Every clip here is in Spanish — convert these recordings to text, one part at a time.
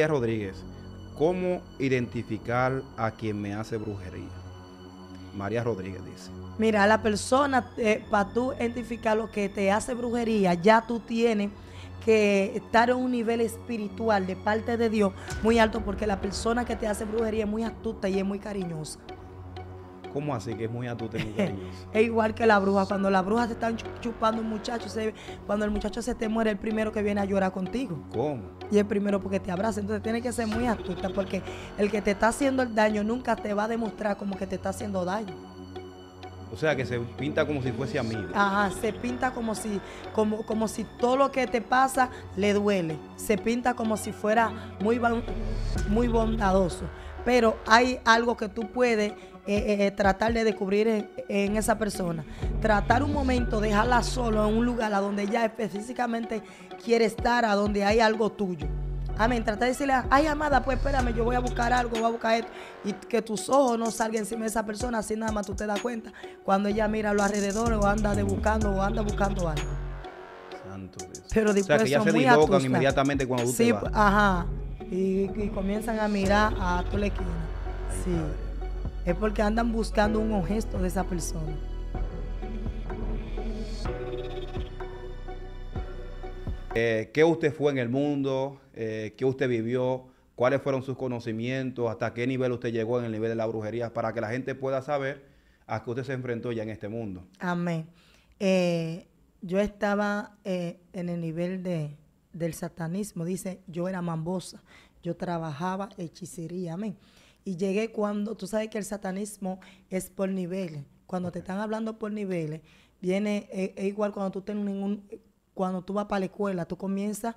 María Rodríguez, ¿cómo identificar a quien me hace brujería? María Rodríguez dice. Mira, la persona, eh, para tú identificar lo que te hace brujería, ya tú tienes que estar en un nivel espiritual de parte de Dios muy alto, porque la persona que te hace brujería es muy astuta y es muy cariñosa. ¿Cómo así? Que es muy astuta y es igual que la bruja. Cuando la bruja te están chupando un muchacho, cuando el muchacho se te muere, el primero que viene a llorar contigo. ¿Cómo? Y el primero porque te abraza. Entonces tienes que ser muy astuta porque el que te está haciendo el daño nunca te va a demostrar como que te está haciendo daño. O sea, que se pinta como si fuese amigo. Ajá, se pinta como si, como, como si todo lo que te pasa le duele. Se pinta como si fuera muy, muy bondadoso. Pero hay algo que tú puedes eh, eh, eh, tratar de descubrir en, esa persona. Tratar un momento, dejarla solo en un lugar a donde ella específicamente quiere estar, a donde hay algo tuyo. Amén. Tratar de decirle, ay amada, pues espérame, yo voy a buscar algo, voy a buscar esto. Y que tus ojos no salgan encima de esa persona, así nada más tú te das cuenta. Cuando ella mira a los alrededores o anda de buscando o anda buscando algo. Pero después ya se muy inmediatamente cuando tú sí, Ajá. Y, comienzan a mirar a tu esquina. Sí es porque andan buscando un gesto de esa persona. Eh, ¿Qué usted fue en el mundo? Eh, ¿Qué usted vivió? ¿Cuáles fueron sus conocimientos? ¿Hasta qué nivel usted llegó en el nivel de la brujería? Para que la gente pueda saber a qué usted se enfrentó ya en este mundo. Amén. Eh, yo estaba en el nivel del satanismo. Dice, yo era mambosa. Yo trabajaba hechicería. Amén y llegué cuando, tú sabes que el satanismo es por niveles. Cuando te están hablando por niveles, viene, e, igual cuando tú tienes ningún, cuando tú vas para la escuela, tú comienzas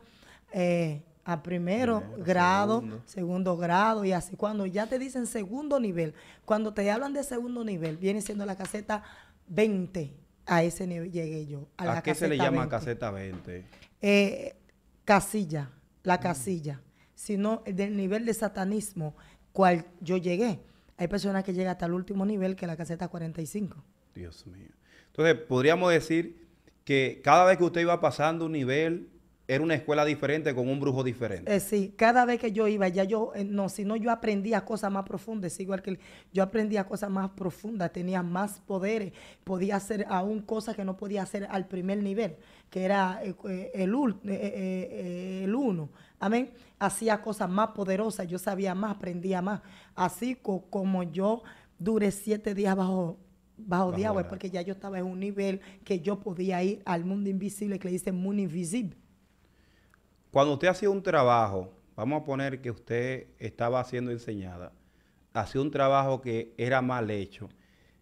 eh, a primero, grado, segundo. grado y así. Cuando ya te dicen segundo nivel, cuando te hablan de segundo nivel, viene siendo la caseta 20. A ese nivel llegué yo. ¿A, qué se le llama caseta 20? Eh, casilla, la mm. casilla. Sino del nivel de satanismo cual yo llegué. Hay personas que llegan hasta el último nivel, que la caseta 45. Dios mío. Entonces, podríamos decir que cada vez que usted iba pasando un nivel era una escuela diferente con un brujo diferente. Eh, sí, cada vez que yo iba, ya yo, eh, no, sino yo aprendía cosas más profundas, igual que yo aprendía cosas más profundas, tenía más poderes, podía hacer aún cosas que no podía hacer al primer nivel, que era eh, el, el uno. Amén. Hacía cosas más poderosas, yo sabía más, aprendía más. Así como yo duré siete días bajo bajo diablo, porque ya yo estaba en un nivel que yo podía ir al mundo invisible, que le dicen mundo invisible. Cuando usted hacía un trabajo, vamos a poner que usted estaba siendo enseñada, hacía un trabajo que era mal hecho,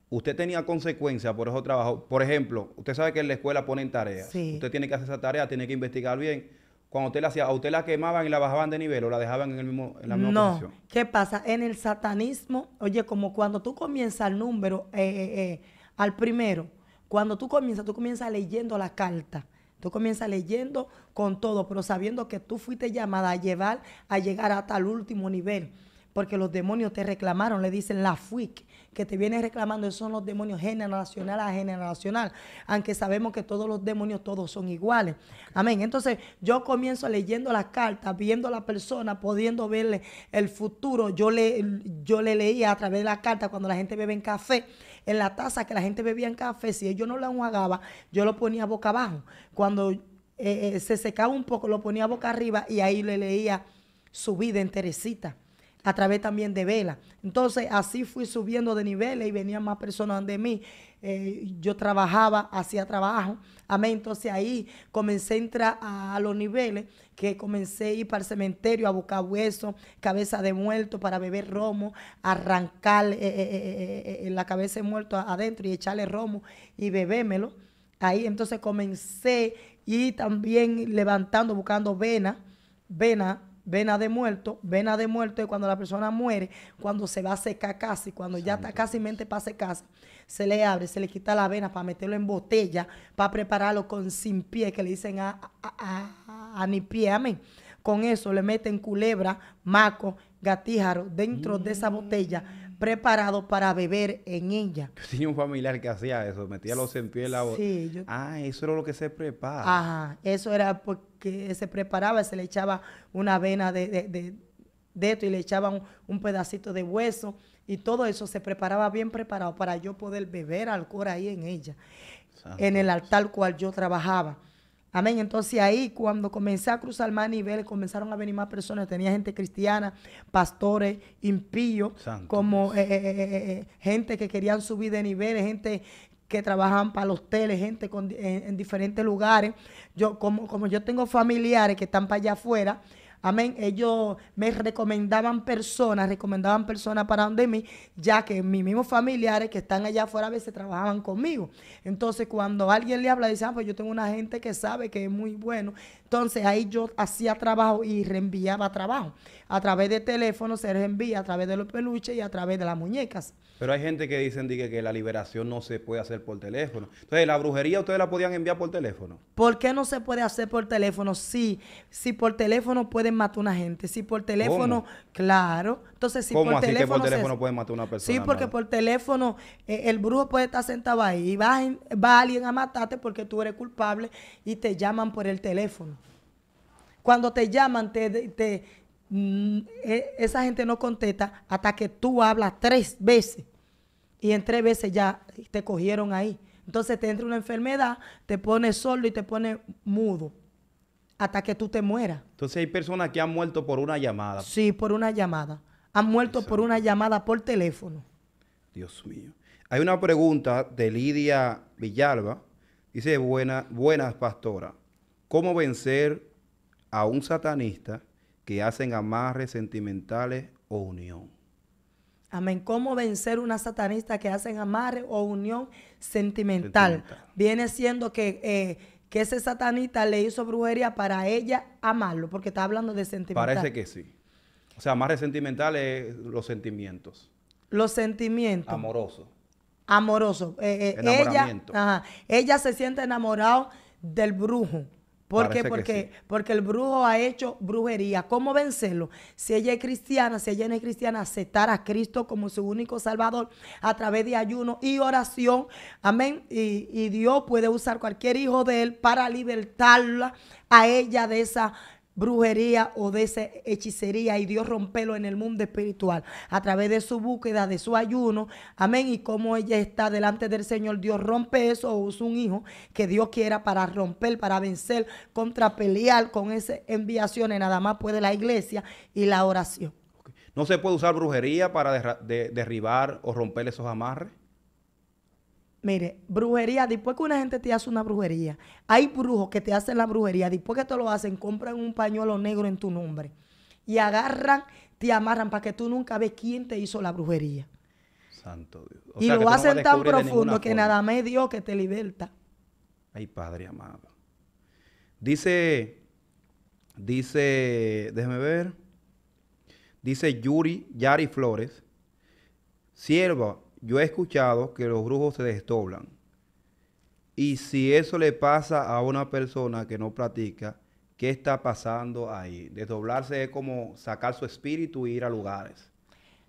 usted tenía consecuencias por ese trabajo? Por ejemplo, usted sabe que en la escuela ponen tareas. Usted tiene que hacer esa tarea, tiene que investigar bien. Cuando usted la hacía, ¿a usted la quemaban y la bajaban de nivel o la dejaban en, el mismo, la misma no. ¿Qué pasa? En el satanismo, oye, como cuando tú comienzas el número, eh, eh, eh, al primero, cuando tú comienzas, tú comienzas leyendo la carta. Tú comienzas leyendo con todo, pero sabiendo que tú fuiste llamada a llevar, a llegar hasta el último nivel. Porque los demonios te reclamaron, le dicen la FUIC, que te viene reclamando, son los demonios generacional a generacional, aunque sabemos que todos los demonios todos son iguales. Amén. Entonces yo comienzo leyendo las cartas, viendo a la persona, pudiendo verle el futuro. Yo le, yo le leía a través de las cartas cuando la gente bebe en café en la taza que la gente bebía en café, si ellos no la enjuagaba, yo lo ponía boca abajo. Cuando eh, eh, se secaba un poco, lo ponía boca arriba y ahí le leía su vida enterecita a través también de vela. Entonces así fui subiendo de niveles y venían más personas de mí. Eh, yo trabajaba, hacía trabajo. Amén. Entonces ahí comencé a entrar a, los niveles que comencé a ir para el cementerio a buscar huesos, cabeza de muerto para beber romo, arrancar eh, eh, la cabeza de muerto adentro y echarle romo y bebémelo. Ahí entonces comencé y también levantando, buscando vena, vena vena de muerto, vena de muerto y cuando la persona muere, cuando se va a secar casi, cuando ya está casi mente para secarse se le abre, se le quita la vena para meterlo en botella, para prepararlo con sin pie, que le dicen a, a, a, ni pie, amén. Con eso le meten culebra, maco, gatíjaro dentro de esa botella mm. preparado para beber en ella. Yo tenía un familiar que hacía eso, metía los en pie en la botella. Sí, yo... Ah, eso era lo que se prepara. Ajá, eso era porque se preparaba, se le echaba una vena de, de, esto y le echaban un pedacito de hueso y todo eso se preparaba bien preparado para yo poder beber alcohol ahí en ella, en el altar cual yo trabajaba. Amén. Entonces ahí cuando comencé a cruzar más niveles, comenzaron a venir más personas. Tenía gente cristiana, pastores, impíos, como eh, eh, eh, gente que querían subir de niveles, gente que trabajaban para los teles, gente en, en, diferentes lugares. Yo, como, como yo tengo familiares que están para allá afuera, Amén. Ellos me recomendaban personas, recomendaban personas para donde mí, ya que mis mismos familiares que están allá afuera a veces trabajaban conmigo. Entonces, cuando alguien le habla, dice, ah, pues yo tengo una gente que sabe que es muy bueno, entonces ahí yo hacía trabajo y reenviaba trabajo. A través de teléfono se reenvía, a través de los peluches y a través de las muñecas. Pero hay gente que dicen que la liberación no se puede hacer por teléfono. Entonces, ¿la brujería ustedes la podían enviar por teléfono? ¿Por qué no se puede hacer por teléfono? Sí, si por teléfono pueden matar a una gente. Si por teléfono, claro. Entonces, si ¿Cómo por así que por teléfono pueden matar a una persona? Sí, porque por teléfono eh, el brujo puede estar sentado ahí y va, va alguien a matarte porque tú eres culpable y te llaman por el teléfono. Cuando te llaman, te, mm, e, esa gente no contesta hasta que tú hablas tres veces. Y en tres veces ya te cogieron ahí. Entonces te entra una enfermedad, te pone solo y te pone mudo. Hasta que tú te mueras. Entonces hay personas que han muerto por una llamada. Sí, por una llamada. Han muerto por una llamada por teléfono. Dios mío. Hay una pregunta de Lidia Villalba. Dice, buenas, pastora. ¿Cómo vencer a un satanista que hacen amarres sentimentales o unión. Amén. ¿Cómo vencer una satanista que hacen amarre o unión sentimental? Viene siendo eh, que, ese satanista le hizo brujería para ella amarlo, porque está hablando de sentimental. Parece que sí. O sea, amarres sentimentales, los sentimientos. Los sentimientos. Amoroso. amoroso. Eh, eh, ella, ella se siente enamorado del brujo ¿Por Porque, porque el brujo ha hecho brujería. ¿Cómo vencerlo? Si ella es cristiana, si ella no es cristiana, aceptar a Cristo como su único salvador a través de ayuno y oración. Amén. Y, y Dios puede usar cualquier hijo de él para libertarla a ella de esa brujería o de esa hechicería y Dios rompelo en el mundo espiritual a través de su búsqueda, de su ayuno, amén, y como ella está delante del Señor, Dios rompe eso o usa un hijo que Dios quiera para romper, para vencer, contra pelear con esas enviaciones, nada más puede la iglesia y la oración. ¿No se puede usar brujería para derribar o romper esos amarres? Mire, brujería, después que una gente te hace una brujería, hay brujos que te hacen la brujería, después que te lo hacen, compran un pañuelo negro en tu nombre y agarran, te amarran para que tú nunca veas quién te hizo la brujería. Santo Dios. y lo hacen tan profundo que nada más Dios que te liberta. Ay, Padre amado. Dice, dice, déjeme ver. Dice Yuri, Yari Flores. Sierva, yo he escuchado que los brujos se desdoblan. Y si eso le pasa a una persona que no practica, ¿qué está pasando ahí? Desdoblarse es como sacar su espíritu e ir a lugares.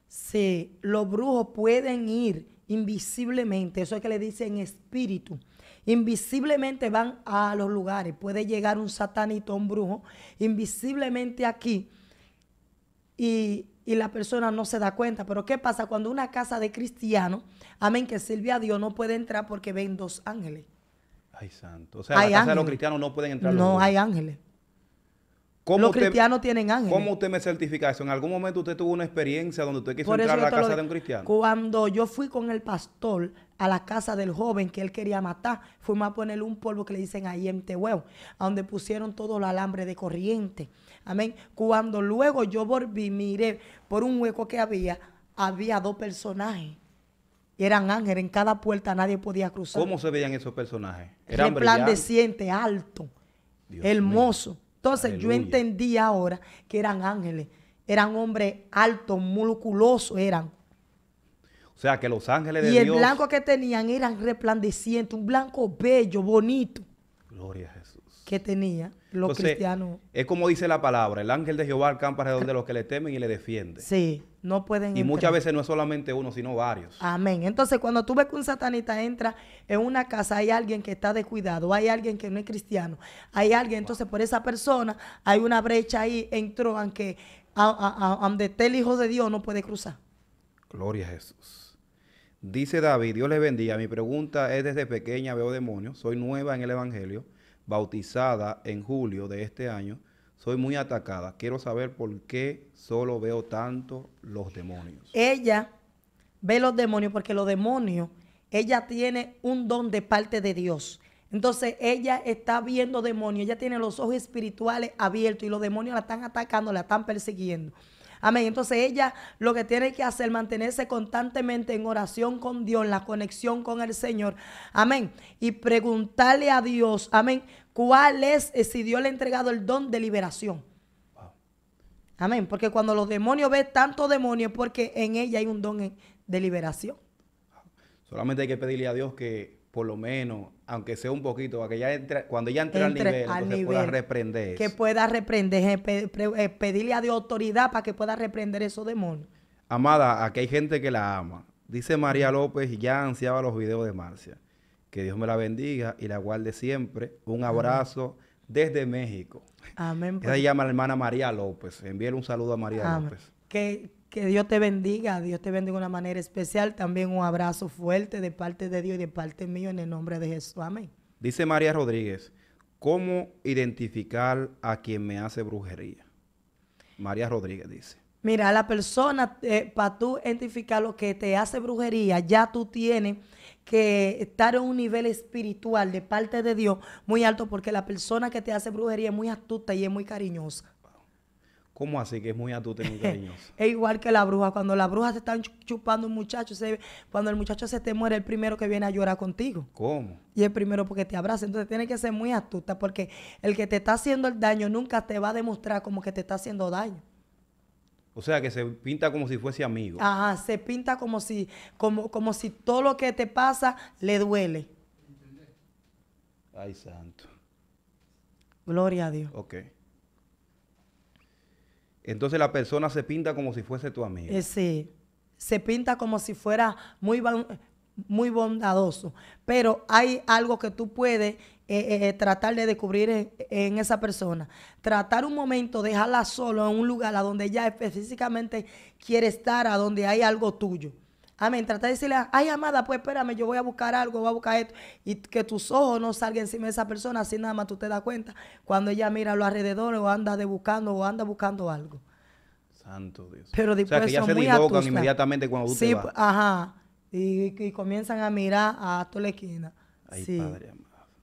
Sí, los brujos pueden ir invisiblemente, eso es que le dicen espíritu. Invisiblemente van a los lugares, puede llegar un satanito, un brujo, invisiblemente aquí y y la persona no se da cuenta. Pero ¿qué pasa cuando una casa de cristiano, amén, que sirve a Dios, no puede entrar porque ven dos ángeles? Ay, santo. O sea, hay la casa de los cristianos no pueden entrar. no, hay ángeles. Los cristianos tienen ángeles. ¿Cómo usted me certifica eso? ¿En algún momento usted tuvo una experiencia donde usted quiso entrar a la casa de un cristiano? Cuando yo fui con el pastor a la casa del joven que él quería matar, fuimos a ponerle un polvo que le dicen ahí en Tehuevo, a donde pusieron todo el alambre de corriente. Amén. Cuando luego yo volví, miré por un hueco que había, había dos personajes. Y eran ángeles, en cada puerta nadie podía cruzar. ¿Cómo se veían esos personajes? Eran Resplandeciente, alto, hermoso. Entonces yo entendí ahora que eran ángeles, eran hombres altos, musculosos, eran. O sea, que los ángeles de Dios... Y el blanco que tenían eran resplandeciente un blanco bello, bonito. Gloria a Jesús. Que tenía los cristianos. Es como dice la palabra, el ángel de Jehová campa alrededor de los que le temen y le defiende. Sí pueden y muchas veces no es solamente uno, sino varios. Amén. Entonces, cuando tú ves que un satanita entra en una casa, hay alguien que está descuidado, hay alguien que no es cristiano, hay alguien, entonces por esa persona hay una brecha ahí, entró, aunque donde esté el Hijo de Dios no puede cruzar. Gloria a Jesús. Dice David, Dios le bendiga. Mi pregunta es desde pequeña veo demonios, soy nueva en el Evangelio, bautizada en julio de este año soy muy atacada. Quiero saber por qué solo veo tanto los demonios. Ella ve los demonios porque los demonios, ella tiene un don de parte de Dios. Entonces ella está viendo demonios, ella tiene los ojos espirituales abiertos y los demonios la están atacando, la están persiguiendo. Amén. Entonces ella lo que tiene que hacer, es mantenerse constantemente en oración con Dios, en la conexión con el Señor. Amén. Y preguntarle a Dios, amén, cuál es eh, si Dios le ha entregado el don de liberación. Amén. Porque cuando los demonios ven tanto demonio es porque en ella hay un don de liberación. Solamente hay que pedirle a Dios que por lo menos, aunque sea un poquito, que ya cuando ella entre, al nivel, que pueda reprender. Que eh, pueda reprender, eh, pedirle a Dios autoridad para que pueda reprender esos demonios. Amada, aquí hay gente que la ama. Dice María López, ya ansiaba los videos de Marcia. Que Dios me la bendiga y la guarde siempre. Un abrazo desde México. Amén. Ella pues. se llama la hermana María López. Envíale un saludo a María López. Que, Dios te bendiga, Dios te bendiga de una manera especial. También un abrazo fuerte de parte de Dios y de parte mío en el nombre de Jesús. Amén. Dice María Rodríguez, ¿cómo identificar a quien me hace brujería? María Rodríguez dice. Mira, la persona, eh, para tú identificar lo que te hace brujería, ya tú tienes que estar en un nivel espiritual de parte de Dios muy alto porque la persona que te hace brujería es muy astuta y es muy cariñosa. ¿Cómo así que es muy astuta y muy cariñosa? es igual que la bruja. Cuando la bruja se están chupando un muchacho, se, cuando el muchacho se te muere, el primero que viene a llorar contigo. ¿Cómo? Y el primero porque te abraza. Entonces tiene que ser muy astuta porque el que te está haciendo el daño nunca te va a demostrar como que te está haciendo daño. O sea, que se pinta como si fuese amigo. Ajá, se pinta como si, como, como si todo lo que te pasa le duele. Ay, santo. Gloria a Dios. Ok. Entonces la persona se pinta como si fuese tu amigo. Eh, sí, se pinta como si fuera muy, muy bondadoso. Pero hay algo que tú puedes eh, eh, eh, tratar de descubrir en, esa persona. Tratar un momento, dejarla solo en un lugar a donde ella específicamente quiere estar, a donde hay algo tuyo. Amén. Tratar de decirle, ay, amada, pues espérame, yo voy a buscar algo, voy a buscar esto. Y que tus ojos no salgan encima de esa persona, así nada más tú te das cuenta cuando ella mira a los alrededores o anda de buscando o anda buscando algo. Santo Dios. Pero o sea, que ya se divocan inmediatamente cuando tú sí, pues, Ajá. Y, comienzan a mirar a toda la esquina. Ay, sí. padre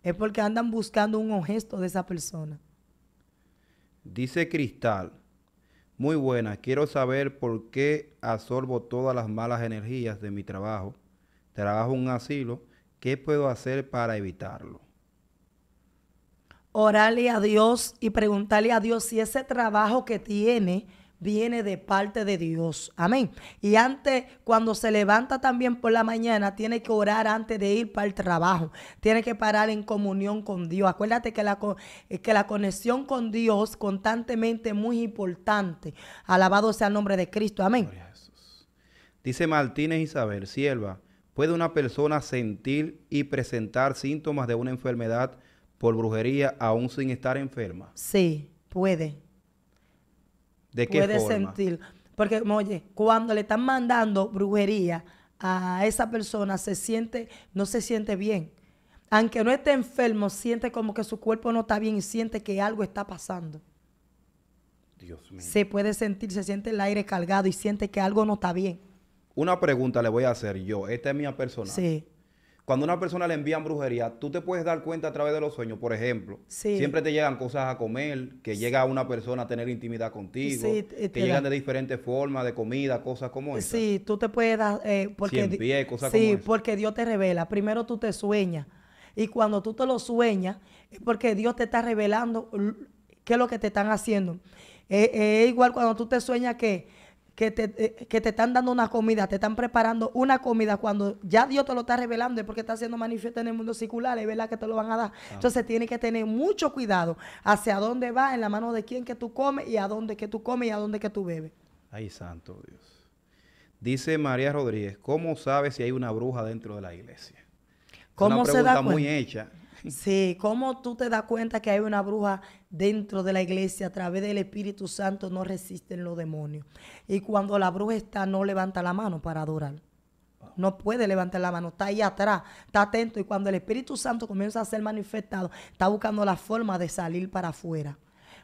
es porque andan buscando un objeto de esa persona. Dice Cristal, muy buena, quiero saber por qué absorbo todas las malas energías de mi trabajo. Trabajo en un asilo, ¿qué puedo hacer para evitarlo? Orarle a Dios y preguntarle a Dios si ese trabajo que tiene viene de parte de Dios. Amén. Y antes, cuando se levanta también por la mañana, tiene que orar antes de ir para el trabajo. Tiene que parar en comunión con Dios. Acuérdate que la, eh, que la conexión con Dios constantemente muy importante. Alabado sea el nombre de Cristo. Amén. Dice Martínez Isabel, sierva, ¿puede una persona sentir y presentar síntomas de una enfermedad por brujería aún sin estar enferma? Sí, puede. ¿De qué puede sentir. Porque, oye, cuando le están mandando brujería a esa persona, se siente, no se siente bien. Aunque no esté enfermo, siente como que su cuerpo no está bien y siente que algo está pasando. Dios mío. Se puede sentir, se siente el aire cargado y siente que algo no está bien. Una pregunta le voy a hacer yo. Esta es mi persona Sí. Cuando una persona le envían brujería, tú te puedes dar cuenta a través de los sueños, por ejemplo. Sí. Siempre te llegan cosas a comer, que llega una persona a tener intimidad contigo, que eh, llegan de diferentes formas, de comida, cosas como esas. Sí, tú te puedes dar... Eh, porque, pie, cosas sí, como porque Dios te revela. Primero tú te sueñas. Y cuando tú te lo sueñas, porque Dios te está revelando qué es lo que te están haciendo. Eh, eh, es igual cuando tú te sueñas que eh, que te, están dando una comida, te están preparando una comida cuando ya Dios te lo está revelando, es porque está haciendo manifiesto en el mundo circular es verdad que te lo van a dar. Entonces tiene que tener mucho cuidado hacia dónde va en la mano de quién que tú comes y a dónde que tú comes y a dónde que tú bebes. Ay, santo Dios. Dice María Rodríguez, ¿cómo sabes si hay una bruja dentro de la iglesia? ¿Cómo se da muy hecha Sí, ¿cómo tú te das cuenta que hay una bruja dentro de la iglesia a través del Espíritu Santo? No resisten los demonios. Y cuando la bruja está, no levanta la mano para adorar. No puede levantar la mano, está ahí atrás, está atento. Y cuando el Espíritu Santo comienza a ser manifestado, está buscando la forma de salir para afuera.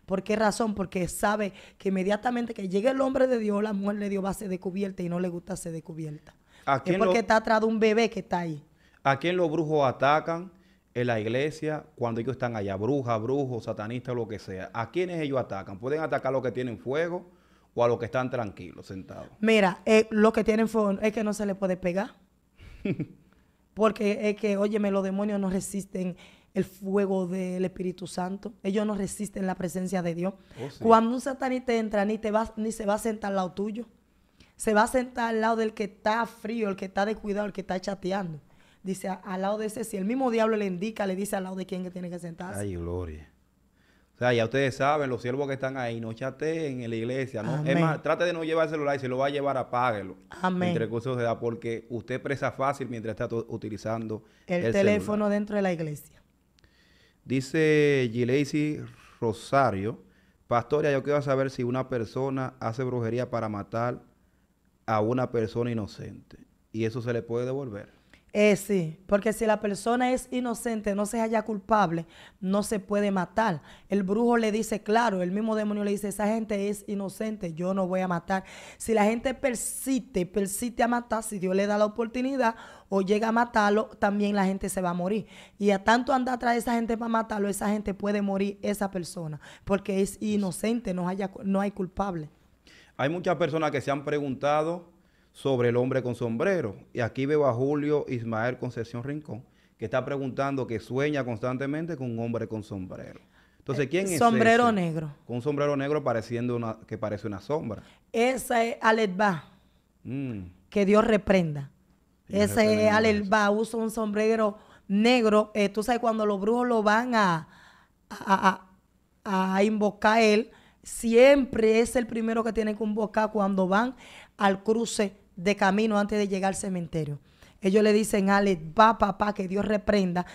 ¿Por qué razón? Porque sabe que inmediatamente que llegue el hombre de Dios, la mujer de Dios va a ser descubierta y no le gusta ser descubierta. ¿A quién es porque está atrás de un bebé que está ahí. ¿A quién los brujos atacan? en la iglesia cuando ellos están allá, bruja, brujo, satanista, lo que sea. ¿A quiénes ellos atacan? Pueden atacar a los que tienen fuego o a los que están tranquilos, sentados. Mira, lo eh, los que tienen fuego es que no se les puede pegar. Porque es que, óyeme, los demonios no resisten el fuego del Espíritu Santo. Ellos no resisten la presencia de Dios. Oh, cuando un satanista entra, ni, te va, ni se va a sentar al lado tuyo. Se va a sentar al lado del que está frío, el que está descuidado, el que está chateando dice al lado de ese, si el mismo diablo le indica, le dice al lado de quién que tiene que sentarse. Ay, gloria. O sea, ya ustedes saben, los siervos que están ahí, no chateen en la iglesia. ¿no? Es más, trate de no llevar el celular y si lo va a llevar, apáguelo. Amén. Entre cosas se da, porque usted presa fácil mientras está utilizando el, teléfono dentro de la iglesia. Dice Gileisi Rosario, pastora, yo quiero saber si una persona hace brujería para matar a una persona inocente y eso se le puede devolver. Eh, sí, porque si la persona es inocente, no se haya culpable, no se puede matar. El brujo le dice, claro, el mismo demonio le dice, esa gente es inocente, yo no voy a matar. Si la gente persiste, persiste a matar, si Dios le da la oportunidad o llega a matarlo, también la gente se va a morir. Y a tanto andar atrás esa gente para matarlo, esa gente puede morir, esa persona, porque es inocente, no hay culpable. Hay muchas personas que se han preguntado sobre el hombre con sombrero. Y aquí veo a Julio Ismael Concepción Rincón, que está preguntando que sueña constantemente con un hombre con sombrero. Entonces, eh, ¿quién es? Sombrero este? negro. Con un sombrero negro pareciendo una, que parece una sombra. Esa es Aletba. Mm. Que Dios reprenda. Ese es Aletba. Usa un sombrero negro. Eh, tú sabes, cuando los brujos lo van a, a, a, a invocar a él, siempre es el primero que tiene que invocar cuando van al cruce de camino antes de llegar al cementerio. Ellos le dicen Ale, va papá, que Dios reprenda.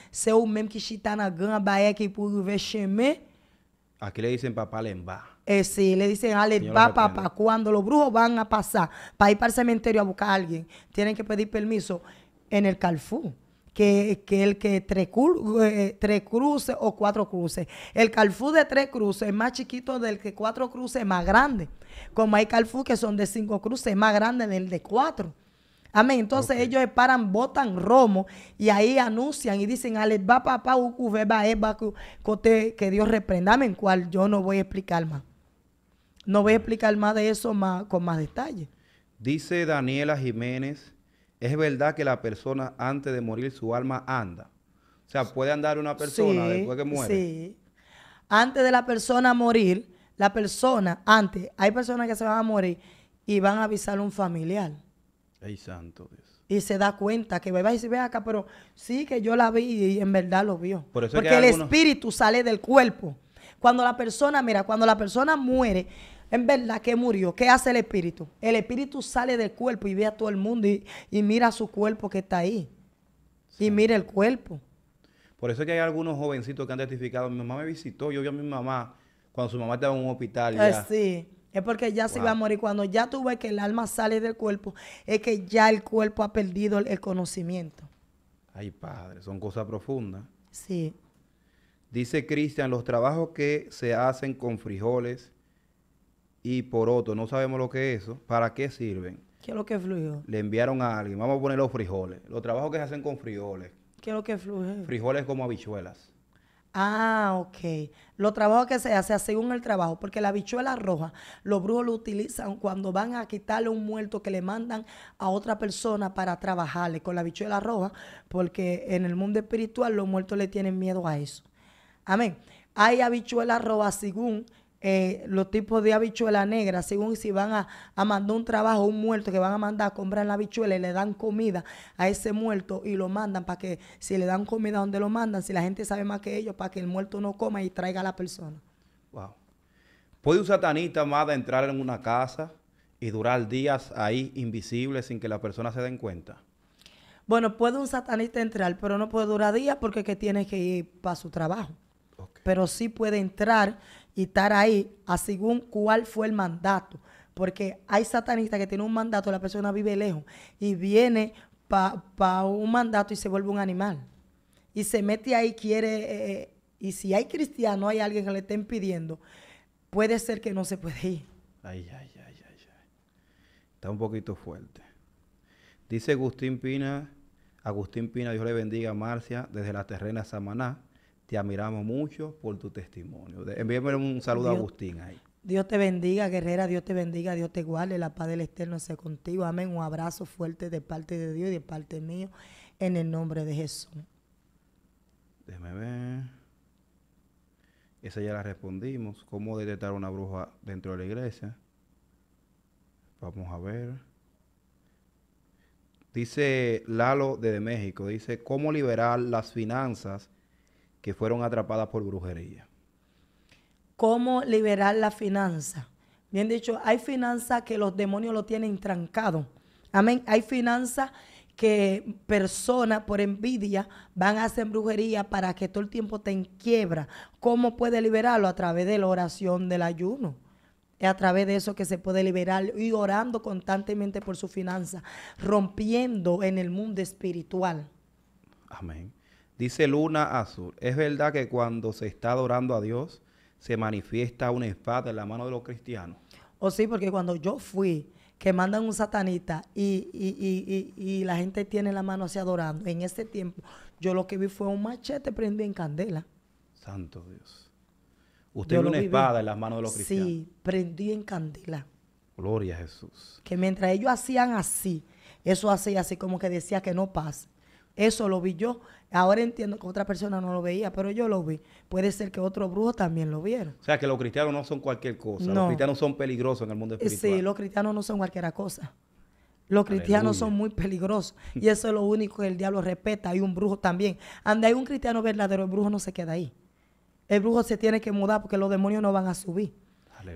Aquí le dicen papá lemba. va. Eh, sí, le dicen Ale, va papá. Cuando los brujos van a pasar para ir para el cementerio a buscar a alguien, tienen que pedir permiso en el Carrefour que, el que eh, tres, cruces o cuatro cruces. El calfú de tres cruces es más chiquito del que cuatro cruces es más grande. Como hay calfú que son de cinco cruces, es más grande del de cuatro. Amén. Entonces ellos paran, botan romo y ahí anuncian y dicen, Ale, va papá, e, que Dios reprenda. Cual yo no voy a explicar más. No voy a explicar más de eso más, con más detalle. Dice Daniela Jiménez, es verdad que la persona antes de morir su alma anda. O sea, puede andar una persona después que muere. Sí. Antes de la persona morir, la persona, antes, hay personas que se van a morir y van a avisar a un familiar. Ay, santo Dios. Y se da cuenta que va y decir, ve acá, pero sí que yo la vi y en verdad lo vio. Por Porque el espíritu sale del cuerpo. Cuando la persona, mira, cuando la persona muere, en verdad que murió, ¿qué hace el espíritu? El espíritu sale del cuerpo y ve a todo el mundo y, mira su cuerpo que está ahí. Y mira el cuerpo. Por eso es que hay algunos jovencitos que han testificado, mi mamá me visitó, yo vi a mi mamá cuando su mamá estaba en un hospital. Eh, ya. sí, es porque ya se iba a morir. Cuando ya tú ves que el alma sale del cuerpo, es que ya el cuerpo ha perdido el conocimiento. Ay, padre, son cosas profundas. Sí. Dice Cristian, los trabajos que se hacen con frijoles, y por otro, no sabemos lo que es eso, ¿para qué sirven? ¿Qué es lo que fluye? Le enviaron a alguien, vamos a poner los frijoles, los trabajos que se hacen con frijoles. ¿Qué es lo que fluye? Frijoles como habichuelas. Ah, ok. Los trabajos que se hacen según el trabajo, porque la habichuela roja, los brujos lo utilizan cuando van a quitarle un muerto que le mandan a otra persona para trabajarle con la habichuela roja, porque en el mundo espiritual los muertos le tienen miedo a eso. Amén. Hay habichuelas roja según eh, los tipos de habichuela negra, según si van a, mandar un trabajo, un muerto que van a mandar a comprar la habichuela y le dan comida a ese muerto y lo mandan para que si le dan comida donde lo mandan, si la gente sabe más que ellos, para que el muerto no coma y traiga a la persona. Wow. ¿Puede un satanista más entrar en una casa y durar días ahí invisible sin que la persona se den cuenta? Bueno, puede un satanista entrar, pero no puede durar días porque que tiene que ir para su trabajo. Pero sí puede entrar y estar ahí según cuál fue el mandato. Porque hay satanistas que tienen un mandato, la persona vive lejos y viene para un mandato y se vuelve un animal. Y se mete ahí, quiere, eh, eh, y si hay cristiano, hay alguien que le estén pidiendo, puede ser que no se puede ir. Ay, ay, ay, ay, ay. Está un poquito fuerte. Dice Agustín Pina, Agustín Pina, Dios le bendiga a Marcia desde la terrena Samaná. Te admiramos mucho por tu testimonio. Envíame un saludo a Agustín ahí. Dios te bendiga, guerrera. Dios te bendiga. Dios te guarde. La paz del externo sea contigo. Amén. Un abrazo fuerte de parte de Dios y de parte mío. En el nombre de Jesús. Déjeme ver. Esa ya la respondimos. ¿Cómo detectar una bruja dentro de la iglesia? Vamos a ver. Dice Lalo desde México, dice, ¿cómo liberar las finanzas que fueron atrapadas por brujería. ¿Cómo liberar la finanza? Bien dicho, hay finanzas que los demonios lo tienen trancado. Amén. Hay finanzas que personas por envidia van a hacer brujería para que todo el tiempo te en quiebra. ¿Cómo puede liberarlo? A través de la oración del ayuno. Es a través de eso que se puede liberar y orando constantemente por su finanza, rompiendo en el mundo espiritual. Amén. Dice Luna Azul, es verdad que cuando se está adorando a Dios se manifiesta una espada en la mano de los cristianos. O oh, sí, porque cuando yo fui, que mandan un satanita y, y, y, la gente tiene la mano así adorando, en ese tiempo yo lo que vi fue un machete prendido en candela. Santo Dios. Usted vio una espada en las manos de los cristianos. Sí, prendí en candela. Gloria a Jesús. Que mientras ellos hacían así, eso hacía así como que decía que no pase. Eso lo vi yo. Ahora entiendo que otra persona no lo veía, pero yo lo vi. Puede ser que otros brujos también lo vieron. O sea, que los cristianos no son cualquier cosa. Los cristianos son peligrosos en el mundo espiritual. Sí, los cristianos no son cualquiera cosa. Los cristianos son muy peligrosos. Y eso es lo único que el diablo respeta. Hay un brujo también. Ande hay un cristiano verdadero, el brujo no se queda ahí. El brujo se tiene que mudar porque los demonios no van a subir.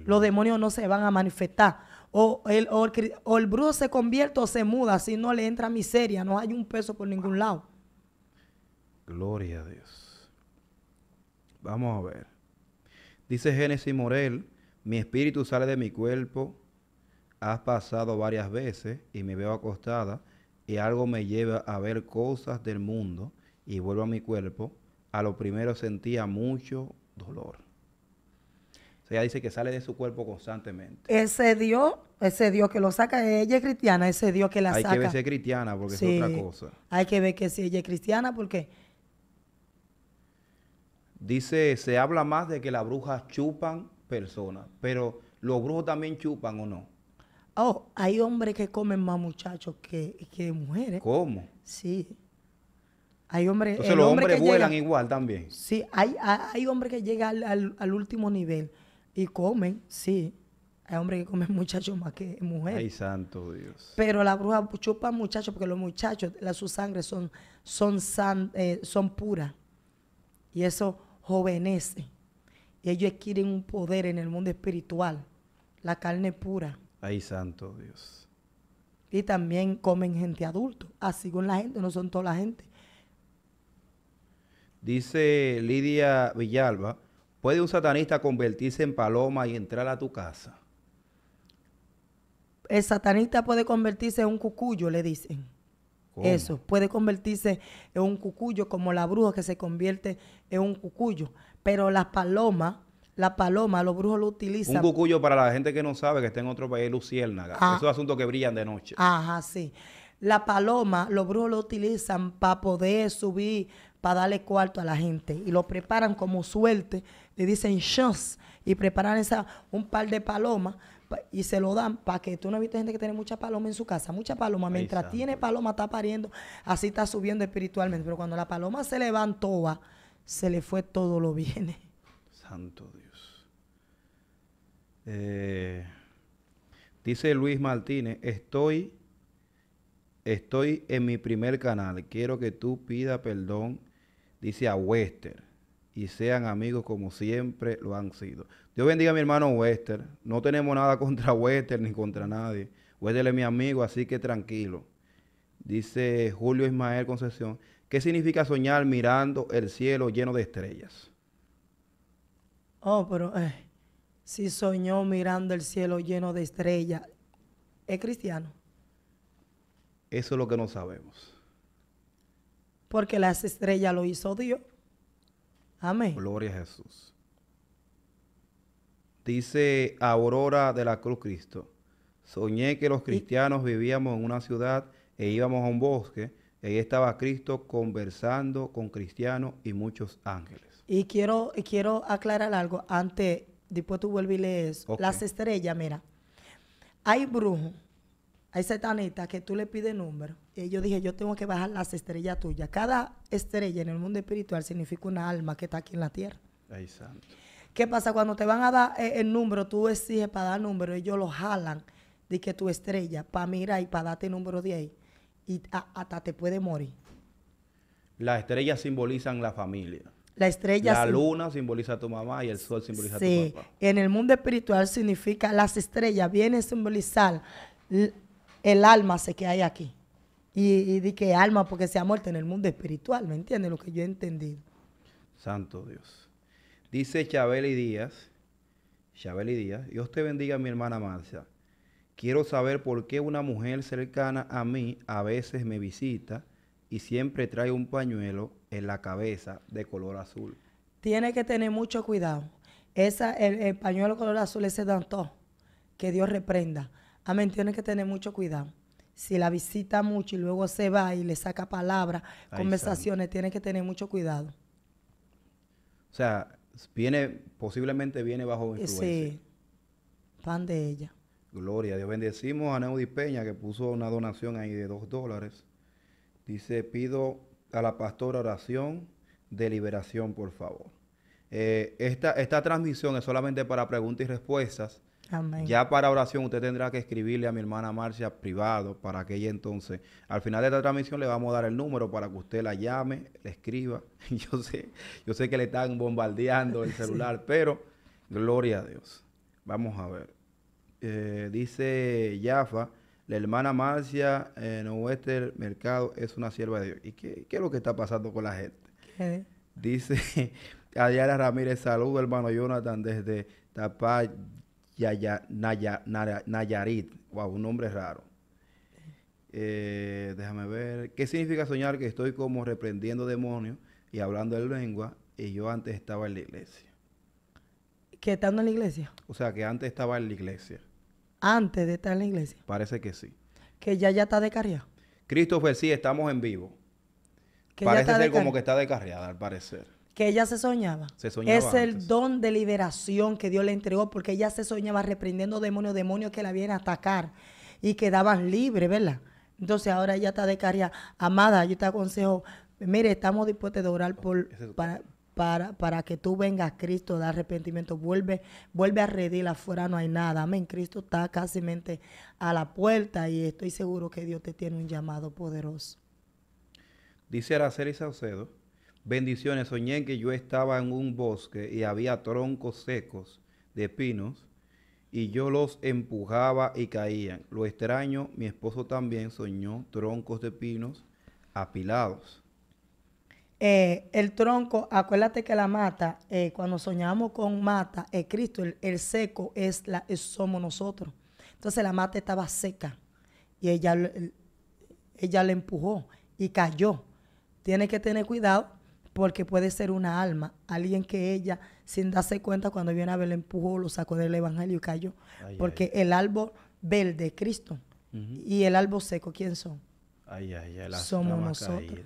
Los demonios no se van a manifestar o el, o el, brujo se convierte o se muda, si no le entra miseria, no hay un peso por ningún lado. Gloria a Dios. Vamos a ver. Dice Génesis Morel, mi espíritu sale de mi cuerpo, has pasado varias veces y me veo acostada y algo me lleva a ver cosas del mundo y vuelvo a mi cuerpo, a lo primero sentía mucho dolor. O sea, dice que sale de su cuerpo constantemente. Ese Dios, ese Dios que lo saca, ella es cristiana, ese Dios que la saca. Hay que ver si es cristiana porque es otra cosa. Hay que ver que si ella es cristiana porque... Dice, se habla más de que las brujas chupan personas, pero los brujos también chupan o no. Oh, hay hombres que comen más muchachos que, que mujeres. ¿Cómo? Sí. Hay hombres. Entonces, los hombres vuelan igual también. Sí, hay, hay, hombres que llegan al último nivel. Y comen, sí. Hay hombres que comen muchachos más que mujeres. Ay, santo Dios. Pero la bruja chupa muchachos porque los muchachos, su sangre son, son, eh, son puras. Y eso jovenece. Y ellos quieren un poder en el mundo espiritual. La carne pura. Ay, santo Dios. Y también comen gente adulto. Así con la gente, no son toda la gente. Dice Lidia Villalba. ¿Puede un satanista convertirse en paloma y entrar a tu casa? El satanista puede convertirse en un cucuyo, le dicen. Eso, puede convertirse en un cucuyo, como la bruja que se convierte en un cucuyo. Pero las palomas, la paloma, los brujos lo utilizan. Un cucuyo para la gente que no sabe que está en otro país, luciérnaga. Ah, Esos asuntos que brillan de noche. Ajá, sí. La paloma, los brujos lo utilizan para poder subir para darle cuarto a la gente. Y lo preparan como suerte, le dicen shots y preparan esa, un par de palomas y se lo dan para que tú no viste gente que tiene mucha paloma en su casa, mucha paloma. Mientras tiene paloma, está pariendo, así está subiendo espiritualmente. Pero cuando la paloma se levantó, se le fue todo lo viene. Santo Dios. Eh, dice Luis Martínez, estoy, estoy en mi primer canal. Quiero que tú pida perdón dice a Wester, y sean amigos como siempre lo han sido. Dios bendiga a mi hermano Wester. No tenemos nada contra Wester ni contra nadie. Wester es mi amigo, así que tranquilo. Dice Julio Ismael Concepción, ¿qué significa soñar mirando el cielo lleno de estrellas? Oh, pero eh, si soñó mirando el cielo lleno de estrellas, ¿es cristiano? Eso es lo que no sabemos. Porque las estrellas lo hizo Dios. Amén. Gloria a Jesús. Dice Aurora de la Cruz Cristo. Soñé que los cristianos vivíamos en una ciudad e íbamos a un bosque. Y ahí estaba Cristo conversando con cristianos y muchos ángeles. Y quiero, quiero aclarar algo antes, después tú vuelves y lees. Las estrellas, mira. Hay brujos a esa que tú le pides número. Y yo dije, yo tengo que bajar las estrellas tuyas. Cada estrella en el mundo espiritual significa una alma que está aquí en la tierra. Ahí ¿Qué pasa? Cuando te van a dar eh, el número, tú exiges para dar número, ellos lo jalan de que tu estrella, para mirar y para darte el número de ahí, y hasta te puede morir. Las estrellas simbolizan la familia. La estrella. La luna simboliza a tu mamá y el sol simboliza a tu papá. En el mundo espiritual significa las estrellas, viene a simbolizar el alma se que hay aquí. Y, di que alma porque se ha muerto en el mundo espiritual, ¿me entiendes? Lo que yo he entendido. Santo Dios. Dice Chabel y Díaz, Chabel Díaz, Dios te bendiga mi hermana Marcia. Quiero saber por qué una mujer cercana a mí a veces me visita y siempre trae un pañuelo en la cabeza de color azul. Tiene que tener mucho cuidado. Esa, el, pañuelo color azul el dantó. Que Dios reprenda. Amén, tiene que tener mucho cuidado. Si la visita mucho y luego se va y le saca palabras, conversaciones, tiene que tener mucho cuidado. O sea, viene, posiblemente viene bajo eh, influencia. Sí, pan de ella. Gloria Dios. Bendecimos a Neudi Peña que puso una donación ahí de dos dólares. Dice, pido a la pastora oración de liberación, por favor. Eh, esta, esta transmisión es solamente para preguntas y respuestas. Ya para oración usted tendrá que escribirle a mi hermana Marcia privado para que ella entonces, al final de esta transmisión le vamos a dar el número para que usted la llame, le escriba. Yo sé, yo sé que le están bombardeando el celular, pero gloria a Dios. Vamos a ver. Eh, dice Jafa la hermana Marcia en eh, el Mercado es una sierva de Dios. ¿Y qué, es lo que está pasando con la gente? Dice Adriana Ramírez, saludo hermano Jonathan desde Tapay Yaya, Naya, Nayarit. Wow, un nombre raro. Eh, déjame ver. ¿Qué significa soñar que estoy como reprendiendo demonios y hablando de lengua y yo antes estaba en la iglesia? ¿Qué estando en la iglesia? O sea, que antes estaba en la iglesia. ¿Antes de estar en la iglesia? Parece que sí. ¿Que ya ya está descarriado? Christopher, sí, estamos en vivo. Parece ser como que está descarriada, al parecer que ella se soñaba. es el don de liberación que Dios le entregó porque ella se soñaba reprendiendo demonios, demonios que la vienen a atacar y quedaban libres, ¿verdad? Entonces ahora ella está de caria Amada, yo te aconsejo, mire, estamos dispuestos a orar por, para, para, para, que tú vengas, Cristo, da arrepentimiento. Vuelve, vuelve a redirla, afuera no hay nada. Amén. Cristo está casi mente a la puerta y estoy seguro que Dios te tiene un llamado poderoso. Dice Araceli Saucedo, Bendiciones, soñé que yo estaba en un bosque y había troncos secos de pinos y yo los empujaba y caían. Lo extraño, mi esposo también soñó troncos de pinos apilados. Eh, el tronco, acuérdate que la mata, eh, cuando soñamos con mata, es eh, Cristo, el, seco es la, somos nosotros. Entonces la mata estaba seca y ella, ella le empujó y cayó. tiene que tener cuidado porque puede ser una alma, alguien que ella, sin darse cuenta, cuando viene a ver, le empujó, lo sacó del evangelio y cayó. porque el árbol verde es Cristo y el árbol seco, ¿quién son? Ay, ay, ay, Somos nosotros.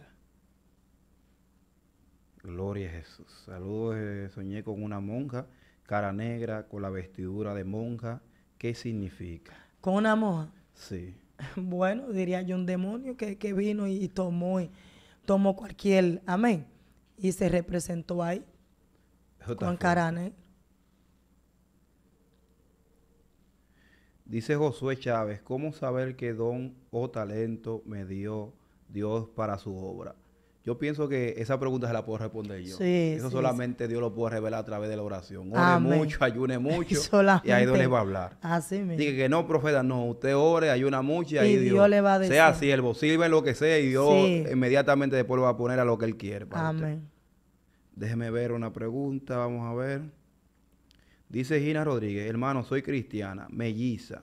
Gloria a Jesús. Saludos, eh, soñé con una monja, cara negra, con la vestidura de monja. ¿Qué significa? ¿Con una monja? Sí. bueno, diría yo un demonio que, vino tomó y tomó cualquier, amén, y se representó ahí con Dice Josué Chávez, ¿cómo saber qué don o talento me dio Dios para su obra? Yo pienso que esa pregunta se la puedo responder yo. Eso solamente Dios lo puede revelar a través de la oración. Ore mucho, ayune mucho. y ahí Dios le va a hablar. Así mismo. Dice que no, profeta, no. Usted ore, ayuna mucho y ahí y Dios, le va a decir. Sea siervo, sirve lo que sea y Dios inmediatamente después lo va a poner a lo que Él quiere. Amén. Déjeme ver una pregunta, vamos a ver. Dice Gina Rodríguez, hermano, soy cristiana, melliza.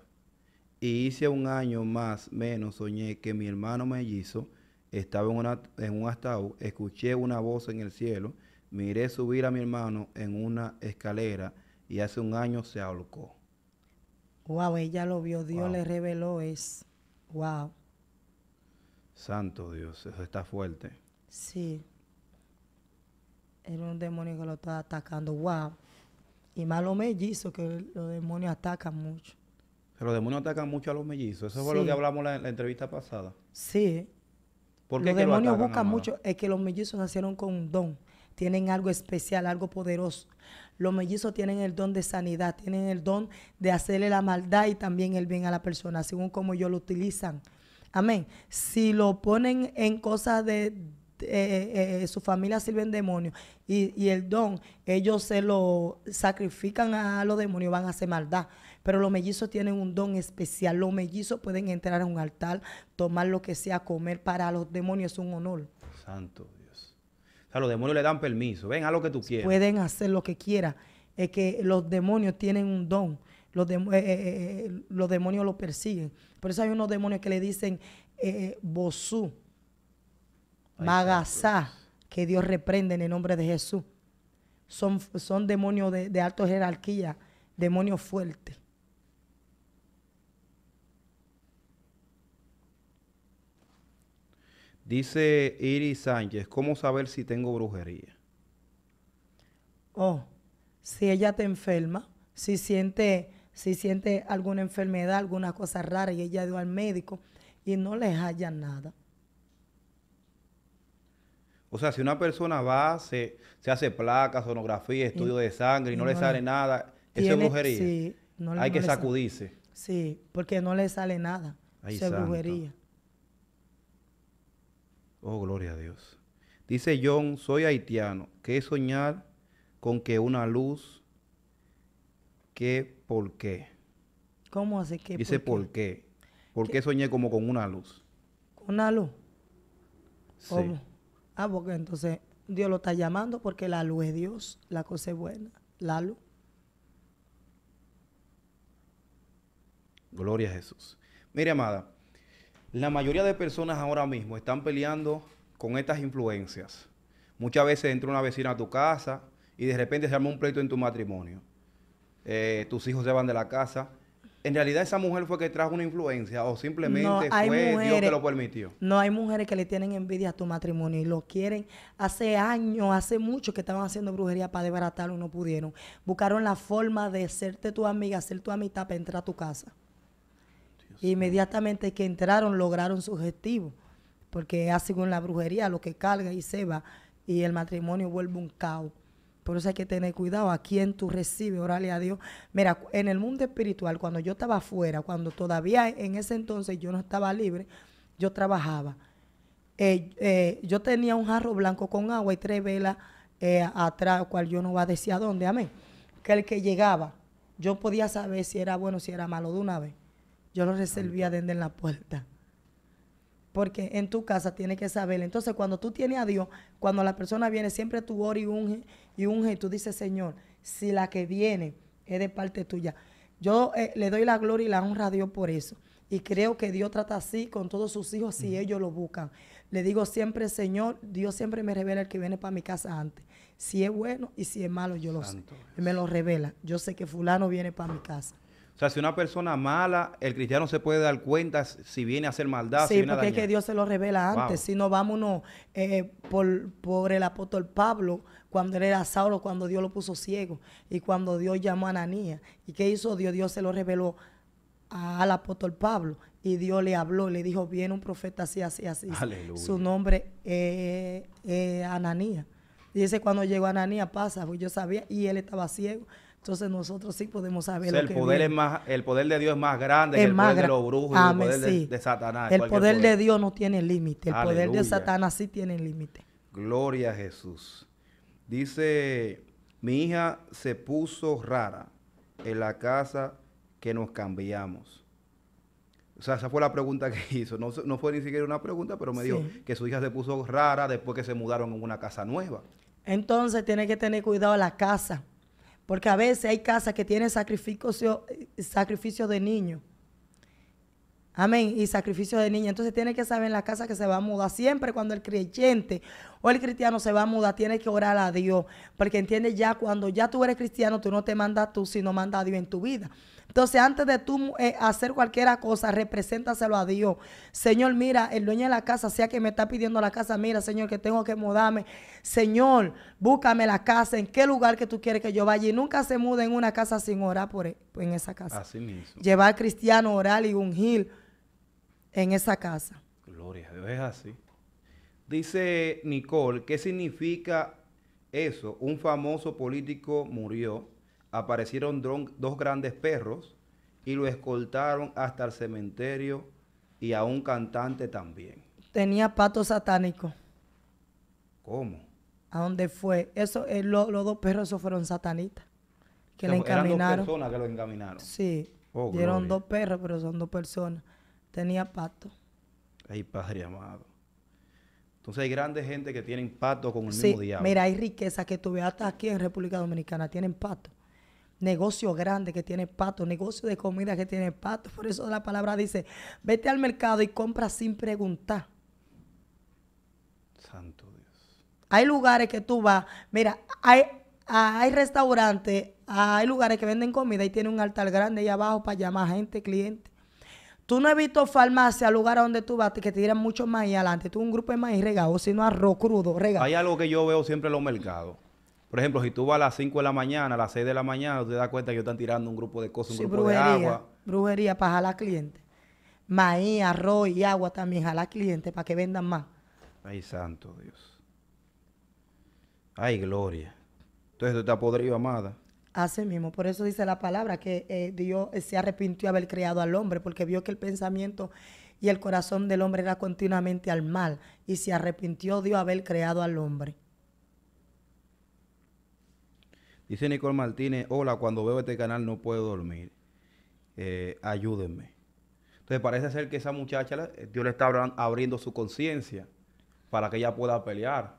Y hice un año más, menos, soñé que mi hermano mellizo estaba en, una, en un hastaúd, escuché una voz en el cielo, miré subir a mi hermano en una escalera y hace un año se ahorcó. Wow, ella lo vio, Dios le reveló eso. Wow. Santo Dios, eso está fuerte. Sí. Era un demonio que lo estaba atacando. Wow. Y más los mellizos, que los demonios atacan mucho. los demonios atacan mucho a los mellizos. Eso fue lo que hablamos en la entrevista pasada. Sí los demonios mucho. Es que los mellizos nacieron con un don. Tienen algo especial, algo poderoso. Los mellizos tienen el don de sanidad, tienen el don de hacerle la maldad y también el bien a la persona, según como ellos lo utilizan. Amén. Si lo ponen en cosas de, eh, eh, eh, su familia sirven demonios y, y, el don, ellos se lo sacrifican a los demonios, van a hacer maldad. Pero los mellizos tienen un don especial. Los mellizos pueden entrar a un altar, tomar lo que sea, comer. Para los demonios es un honor. Santo Dios. O sea, los demonios le dan permiso. Ven, a lo que tú quieras. Pueden hacer lo que quieran. Es que los demonios tienen un don. Los, eh, eh, eh, demonios los persiguen. Por eso hay unos demonios que le dicen eh, Bosú, Magasá, que Dios reprende en el nombre de Jesús. Son, son demonios de, de alta jerarquía, demonios fuertes. Dice Iris Sánchez, ¿cómo saber si tengo brujería? Oh, si ella te enferma, si siente, si siente alguna enfermedad, alguna cosa rara y ella dio al médico y no le halla nada. O sea, si una persona va, se, hace placa, sonografía, estudio de sangre y, no, le sale nada, es brujería. Sí, no Hay que sacudirse. Sí, porque no le sale nada. es brujería. Oh, gloria a Dios. Dice John, soy haitiano, que soñar con que una luz, qué? por qué. ¿Cómo hace que? Dice por qué. ¿Por qué, soñé como con una luz? ¿Con ¿Una luz? ¿Cómo? Sí. Ah, porque entonces Dios lo está llamando porque la luz es Dios, la cosa es buena, la luz. Gloria a Jesús. Mire, amada, la mayoría de personas ahora mismo están peleando con estas influencias. Muchas veces entra una vecina a tu casa y de repente se arma un pleito en tu matrimonio. Eh, tus hijos se van de la casa. En realidad esa mujer fue que trajo una influencia o simplemente fue Dios que lo permitió. No hay mujeres que le tienen envidia a tu matrimonio y lo quieren. Hace años, hace mucho que estaban haciendo brujería para desbaratarlo y no pudieron. Buscaron la forma de serte tu amiga, ser tu amistad para entrar a tu casa. Y inmediatamente que entraron lograron su objetivo, porque así con la brujería lo que carga y se va, y el matrimonio vuelve un caos. Por eso hay que tener cuidado a quién tú recibes, orale a Dios. Mira, en el mundo espiritual, cuando yo estaba afuera, cuando todavía en ese entonces yo no estaba libre, yo trabajaba. Eh, eh, yo tenía un jarro blanco con agua y tres velas eh, atrás, cual yo no va a dónde, amén. Que el que llegaba, yo podía saber si era bueno, si era malo de una vez. Yo lo reservé adentro en la puerta. Porque en tu casa tienes que saber. Entonces, cuando tú tienes a Dios, cuando la persona viene, siempre tú ori y unge, y unge, tú dices, Señor, si la que viene es de parte tuya. Yo eh, le doy la gloria y la honra a Dios por eso. Y creo que Dios trata así con todos sus hijos si ellos lo buscan. Le digo siempre, Señor, Dios siempre me revela el que viene para mi casa antes. Si es bueno y si es malo, yo lo sé. Él me lo revela. Yo sé que fulano viene para mi casa. O sea, si una persona mala, el cristiano se puede dar cuenta si viene a hacer maldad. Sí, si porque es que Dios se lo revela antes. Si no, vámonos eh, por, el apóstol Pablo, cuando él era Saulo, cuando Dios lo puso ciego y cuando Dios llamó a Ananías. ¿Y qué hizo Dios? Dios se lo reveló al apóstol Pablo y Dios le habló, le dijo, viene un profeta así, así, así. Su nombre es eh, eh, Ananías. Dice, cuando llegó Ananías, pasa, pues yo sabía, y él estaba ciego. Entonces nosotros sí podemos saber. lo el, poder es más, el poder de Dios es más grande que el poder de los brujos el poder de, Satanás. El poder, de Dios no tiene límite. El poder de Satanás sí tiene límite. Gloria a Jesús. Dice, mi hija se puso rara en la casa que nos cambiamos. O sea, esa fue la pregunta que hizo. No, no fue ni siquiera una pregunta, pero me dijo que su hija se puso rara después que se mudaron en una casa nueva. Entonces tiene que tener cuidado la casa porque a veces hay casas que tienen sacrificio, eh, sacrificio de niños. Amén. Y sacrificio de niña. Entonces tiene que saber en la casa que se va a mudar. Siempre cuando el creyente o el cristiano se va a mudar, tiene que orar a Dios. Porque entiende ya cuando ya tú eres cristiano, tú no te mandas tú, sino manda a Dios en tu vida. Entonces, antes de tú eh, hacer cualquiera cosa, represéntaselo a Dios. Señor, mira, el dueño de la casa, sea que me está pidiendo la casa, mira, Señor, que tengo que mudarme. Señor, búscame la casa, en qué lugar que tú quieres que yo vaya. Y nunca se mude en una casa sin orar por, e, en esa casa. Así mismo. Llevar cristiano, orar y ungir en esa casa. Gloria a Dios, es así. Dice Nicole, ¿qué significa eso? Un famoso político murió aparecieron dos grandes perros y lo escoltaron hasta el cementerio y a un cantante también. Tenía pato satánico. ¿Cómo? A dónde fue. Eso, eh, los dos perros esos fueron satanitas Que le encaminaron. Eran dos personas que lo encaminaron. Sí. Oh, dieron dos perros, pero son dos personas. Tenía pato. Ay, padre amado. Entonces hay grande gente que tienen pato con el mismo diablo. Mira, hay riqueza que tuve hasta aquí en República Dominicana, tienen pato negocio grande que tiene pato, negocio de comida que tiene pato. Por eso la palabra dice, vete al mercado y compra sin preguntar. Santo Dios. Hay lugares que tú vas, mira, hay, hay restaurantes, hay lugares que venden comida y tiene un altar grande ahí abajo para llamar gente, cliente. Tú no has visto farmacia, lugar donde tú vas, que te dieran mucho maíz adelante. Tú un grupo de maíz regado, sino arroz crudo regado. Hay algo que yo veo siempre en los mercados por ejemplo, si tú vas a las 5 de la mañana, a las 6 de la mañana, te das cuenta que están tirando un grupo de cosas, un grupo de agua. Brujería para jalar clientes. Maíz, arroz y agua también jalar clientes para que vendan más. Ay, santo Dios. Ay, gloria. Entonces tú estás podrido, amada. Así mismo, por eso dice la palabra que eh, Dios eh, se arrepintió de haber creado al hombre, porque vio que el pensamiento y el corazón del hombre era continuamente al mal, y se arrepintió Dios haber creado al hombre. Dice Nicole Martínez, hola, cuando veo este canal no puedo dormir. Eh, ayúdenme. Entonces parece ser que esa muchacha, eh, Dios le está abriendo su conciencia para que ella pueda pelear.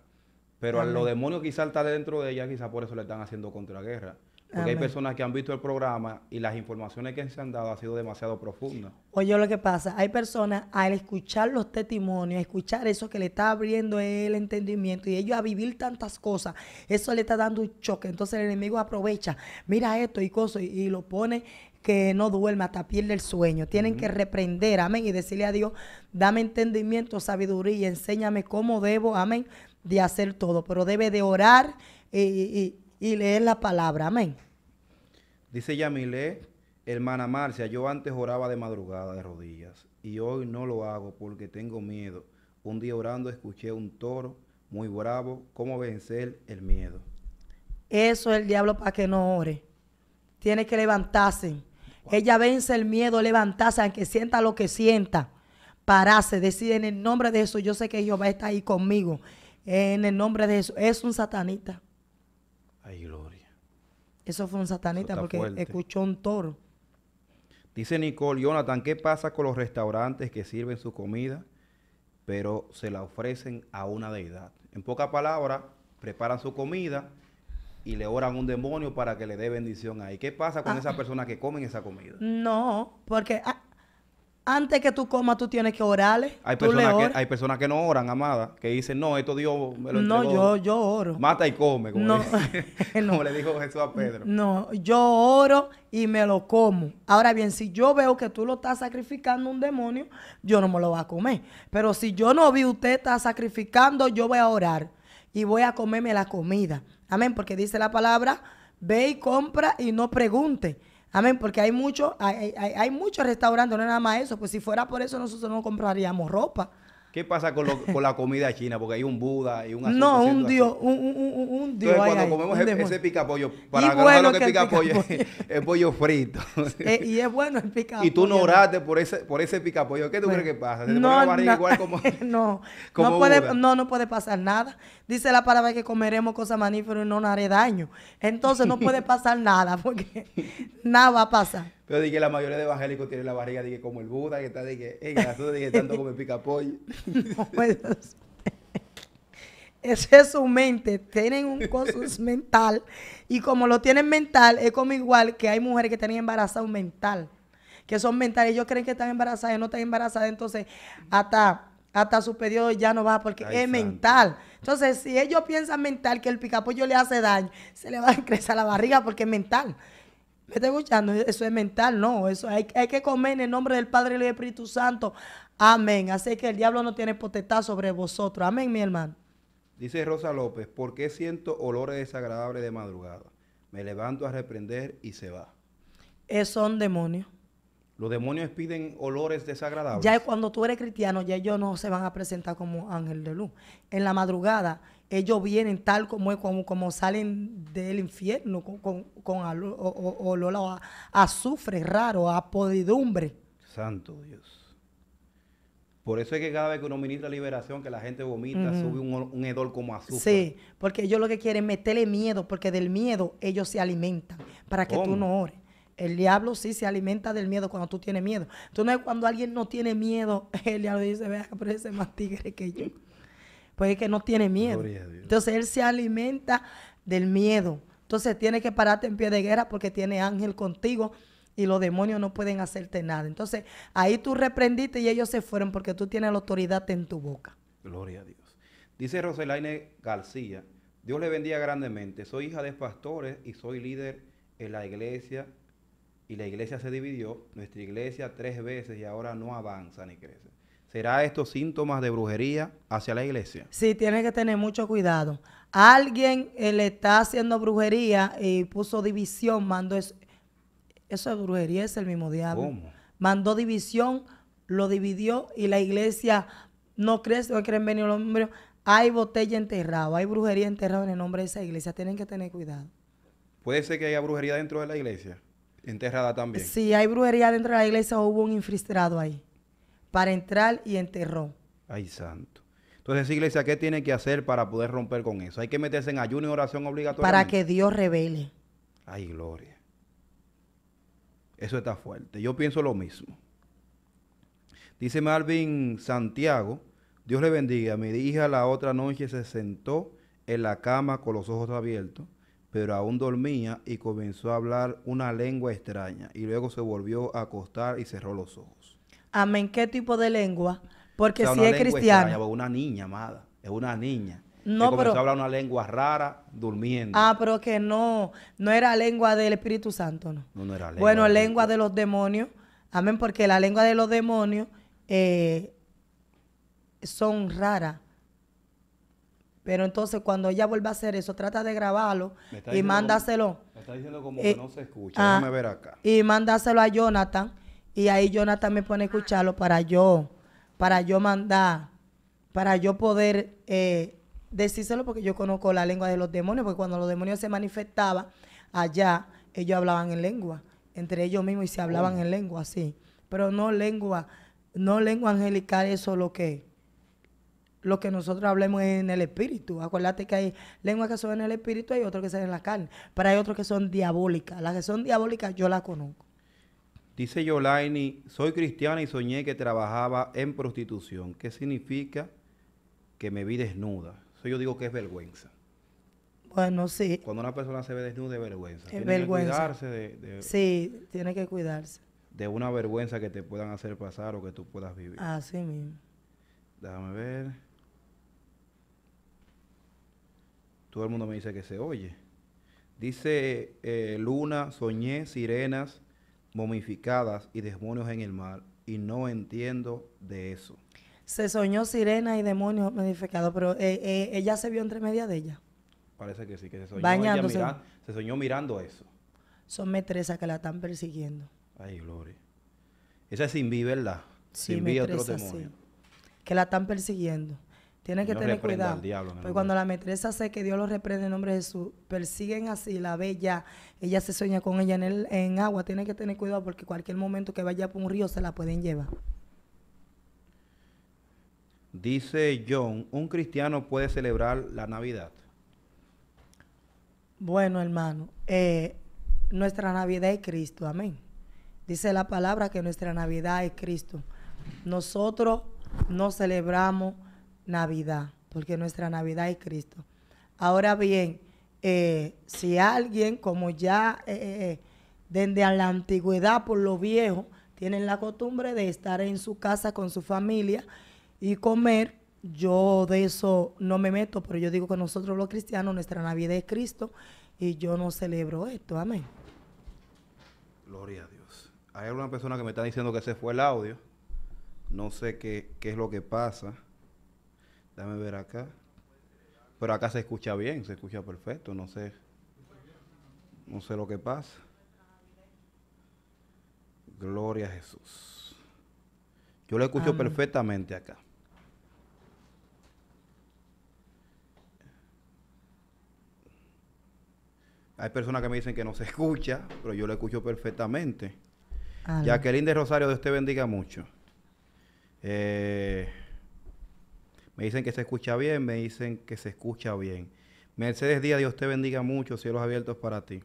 Pero a los demonios quizás está dentro de ella, quizás por eso le están haciendo contraguerra. Porque hay personas que han visto el programa y las informaciones que se han dado han sido demasiado profundas. Oye, lo que pasa, hay personas al escuchar los testimonios, escuchar eso que le está abriendo el entendimiento y ellos a vivir tantas cosas, eso le está dando un choque. Entonces el enemigo aprovecha, mira esto y cosas, y, lo pone que no duerma hasta pierde el sueño. Tienen que reprender, amén, y decirle a Dios, dame entendimiento, sabiduría, enséñame cómo debo, amén, de hacer todo. Pero debe de orar y y leer la palabra. Amén. Dice Yamilé, hermana Marcia, yo antes oraba de madrugada de rodillas y hoy no lo hago porque tengo miedo. Un día orando escuché un toro muy bravo, cómo vencer el miedo. Eso es el diablo para que no ore. Tiene que levantarse. Ella vence el miedo, levantarse, aunque sienta lo que sienta. Pararse, decir en el nombre de Jesús, yo sé que Jehová está ahí conmigo. En el nombre de Jesús, es un satanita. Ay, gloria. Eso fue un satanita porque escuchó un toro. Dice Nicole, Jonathan, ¿qué pasa con los restaurantes que sirven su comida, pero se la ofrecen a una deidad? En pocas palabras, preparan su comida y le oran un demonio para que le dé bendición ahí. ¿Qué pasa con ah. esa esas personas que comen esa comida? No, porque ah, antes que tú comas, tú tienes que orarle. Hay, personas que, no oran, amada, que dicen, no, esto Dios me lo entregó. No, yo, yo oro. Mata y come, como, no, no. le dijo Jesús a Pedro. No, yo oro y me lo como. Ahora bien, si yo veo que tú lo estás sacrificando a un demonio, yo no me lo voy a comer. Pero si yo no vi usted está sacrificando, yo voy a orar y voy a comerme la comida. Amén, porque dice la palabra, ve y compra y no pregunte Amén, porque hay muchos hay, hay, hay restaurantes, no es nada más eso, pues si fuera por eso nosotros no compraríamos ropa. ¿Qué pasa con, lo, con, la comida china? Porque hay un Buda y un No, un dios, un, un, un, dios. Entonces, cuando comemos ese, picapollo, para agarrar bueno lo que, pica, pollo es, pollo frito. Eh, y es bueno el picapollo. Y tú no oraste por ese, por ese pica ¿Qué tú crees que pasa? no, no, no, no, puede, no, no puede pasar nada. Dice la palabra que comeremos cosas maníferas y no nos haré daño. Entonces no puede pasar nada, porque nada va a pasar. Yo dije que la mayoría de evangélicos tienen la barriga dije, como el Buda, que está dije, hey, nosotros dije, tanto como el picapollo. Esa es su mente. Tienen un cosas mental. Y como lo tienen mental, es como igual que hay mujeres que tienen embarazadas mental. Que son mentales. Ellos creen que están embarazadas y no están embarazadas. Entonces, hasta, hasta su periodo ya no va porque es mental. Entonces, si ellos piensan mental que el picapoyo le hace daño, se le va a crecer la barriga porque es mental. Me está escuchando, eso es mental, no. Eso hay, que comer en el nombre del Padre y del Espíritu Santo. Amén. Así que el diablo no tiene potestad sobre vosotros. Amén, mi hermano. Dice Rosa López, ¿por qué siento olores desagradables de madrugada? Me levanto a reprender y se va. Es son demonios. Los demonios piden olores desagradables. Ya cuando tú eres cristiano, ya ellos no se van a presentar como ángel de luz. En la madrugada, ellos vienen tal como, como, como salen del infierno, con, con, azufre raro, a podidumbre. Santo Dios. Por eso es que cada vez que uno ministra liberación, que la gente vomita, sube un, un, hedor como azufre. Sí, porque ellos lo que quieren es meterle miedo, porque del miedo ellos se alimentan para que tú no ores. El diablo sí se alimenta del miedo cuando tú tienes miedo. Tú no es cuando alguien no tiene miedo, el diablo dice, vea, pero ese es más tigre que yo pues es que no tiene miedo. Entonces él se alimenta del miedo. Entonces tiene que pararte en pie de guerra porque tiene ángel contigo y los demonios no pueden hacerte nada. Entonces ahí tú reprendiste y ellos se fueron porque tú tienes la autoridad en tu boca. Gloria a Dios. Dice Roselaine García, Dios le bendiga grandemente. Soy hija de pastores y soy líder en la iglesia y la iglesia se dividió, nuestra iglesia tres veces y ahora no avanza ni crece. ¿Será estos síntomas de brujería hacia la iglesia? Sí, tiene que tener mucho cuidado. Alguien eh, le está haciendo brujería y puso división, mandó eso. Eso es brujería, es el mismo diablo. ¿Cómo? Mandó división, lo dividió y la iglesia no crece. no creen venir los hombres. Hay botella enterrada, hay brujería enterrada en el nombre de esa iglesia. Tienen que tener cuidado. ¿Puede ser que haya brujería dentro de la iglesia? Enterrada también. Sí, hay brujería dentro de la iglesia, hubo un infiltrado ahí para entrar y enterró. Ay, santo. Entonces, iglesia, ¿qué tiene que hacer para poder romper con eso? Hay que meterse en ayuno y oración obligatoria. Para que Dios revele. Ay, gloria. Eso está fuerte. Yo pienso lo mismo. Dice Marvin Santiago, Dios le bendiga. Mi hija la otra noche se sentó en la cama con los ojos abiertos, pero aún dormía y comenzó a hablar una lengua extraña y luego se volvió a acostar y cerró los ojos amén, ¿qué tipo de lengua? Porque si es cristiana... Es una niña, amada, es una niña. No, pero. habla una lengua rara durmiendo. Ah, pero que no. No era lengua del Espíritu Santo, ¿no? No, era lengua. Bueno, lengua de los demonios. Amén, porque la lengua de los demonios eh, son raras. Pero entonces cuando ella vuelva a hacer eso, trata de grabarlo y mándaselo. me está diciendo como eh, que no se escucha. Ah, Déjame ver acá. Y mándaselo a Jonathan y ahí Jonathan me pone a escucharlo para yo, para yo mandar, para yo poder eh, decírselo porque yo conozco la lengua de los demonios, porque cuando los demonios se manifestaban allá, ellos hablaban en lengua, entre ellos mismos y se hablaban oh. en lengua, sí. Pero no lengua, no lengua angelical, eso es lo que lo que nosotros hablemos es en el espíritu. Acuérdate que hay lenguas que son en el espíritu, hay otras que son en la carne, pero hay otras que son diabólicas. Las que son diabólicas yo las conozco. Dice Yolaini, soy cristiana y soñé que trabajaba en prostitución. ¿Qué significa que me vi desnuda? Eso yo digo que es vergüenza. Bueno, sí. Cuando una persona se ve desnuda es vergüenza. Es tiene vergüenza. que cuidarse de, Sí, tiene que cuidarse. De una vergüenza que te puedan hacer pasar o que tú puedas vivir. Así mismo. Déjame ver. Todo el mundo me dice que se oye. Dice eh, Luna, soñé sirenas momificadas y demonios en el mar, y no entiendo de eso. Se soñó sirena y demonios momificados, pero eh, eh, ella se vio entre media de ella. Parece que sí, que se soñó. Ella se soñó mirando eso. Son metresas que la están persiguiendo. Ay, gloria. Esa es sin vida ¿verdad? sin vi otro demonio. Que la están persiguiendo. Tiene que tener cuidado. cuando la maestresa se que Dios lo reprende en nombre de Jesús, persiguen así, la ve ya, ella se sueña con ella en, el, en agua, Tiene que tener cuidado porque cualquier momento que vaya por un río se la pueden llevar. Dice John, ¿un cristiano puede celebrar la Navidad? Bueno, hermano, eh, nuestra Navidad es Cristo, amén. Dice la palabra que nuestra Navidad es Cristo. Nosotros no celebramos Navidad, porque nuestra Navidad es Cristo. Ahora bien, eh, si alguien, como ya eh, eh, desde la antigüedad por lo viejo, tienen la costumbre de estar en su casa con su familia y comer, yo de eso no me meto, pero yo digo que nosotros los cristianos, nuestra Navidad es Cristo y yo no celebro esto. Amén. Gloria a Dios. Hay alguna persona que me está diciendo que se fue el audio. No sé qué, qué es lo que pasa. Déjame ver acá. Pero acá se escucha bien, se escucha perfecto, no sé. No sé lo que pasa. Gloria a Jesús. Yo lo escucho perfectamente acá. Hay personas que me dicen que no se escucha, pero yo lo escucho perfectamente. Jacqueline de Rosario, Dios te bendiga mucho. Eh, me dicen que se escucha bien, me dicen que se escucha bien. Mercedes Díaz, Dios te bendiga mucho, cielos abiertos para ti.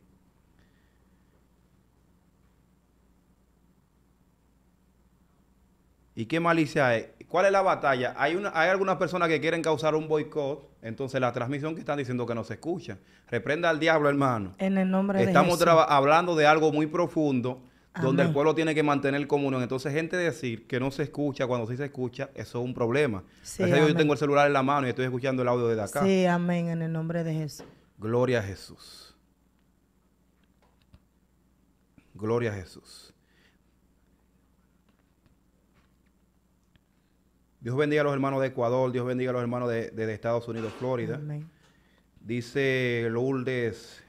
¿Y qué malicia es? ¿Cuál es la batalla? Hay, una, hay algunas personas que quieren causar un boicot, entonces la transmisión que están diciendo que no se escucha. Reprenda al diablo, hermano. En el nombre de Estamos hablando de algo muy profundo donde el pueblo tiene que mantener comunión. Entonces, gente decir que no se escucha cuando sí se escucha, eso es un problema. yo tengo el celular en la mano y estoy escuchando el audio de acá. Sí, amén, en el nombre de Jesús. Gloria a Jesús. Gloria a Jesús. Dios bendiga a los hermanos de Ecuador, Dios bendiga a los hermanos de, de Estados Unidos, Florida. Dice Lourdes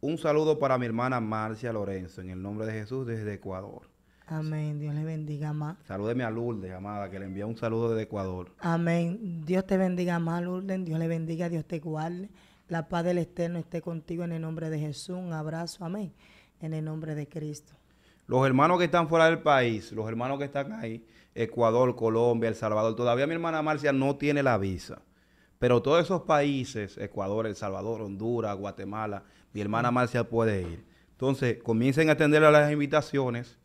un saludo para mi hermana Marcia Lorenzo, en el nombre de Jesús, desde Ecuador. Amén. Dios le bendiga más. Salúdeme a Lourdes, amada, que le envía un saludo desde Ecuador. Amén. Dios te bendiga más, Lourdes. Dios le bendiga, Dios te guarde. La paz del externo esté contigo en el nombre de Jesús. Un abrazo, amén. En el nombre de Cristo. Los hermanos que están fuera del país, los hermanos que están ahí, Ecuador, Colombia, El Salvador, todavía mi hermana Marcia no tiene la visa. Pero todos esos países, Ecuador, El Salvador, Honduras, Guatemala, y hermana Marcia puede ir. Entonces, comiencen a atender a las invitaciones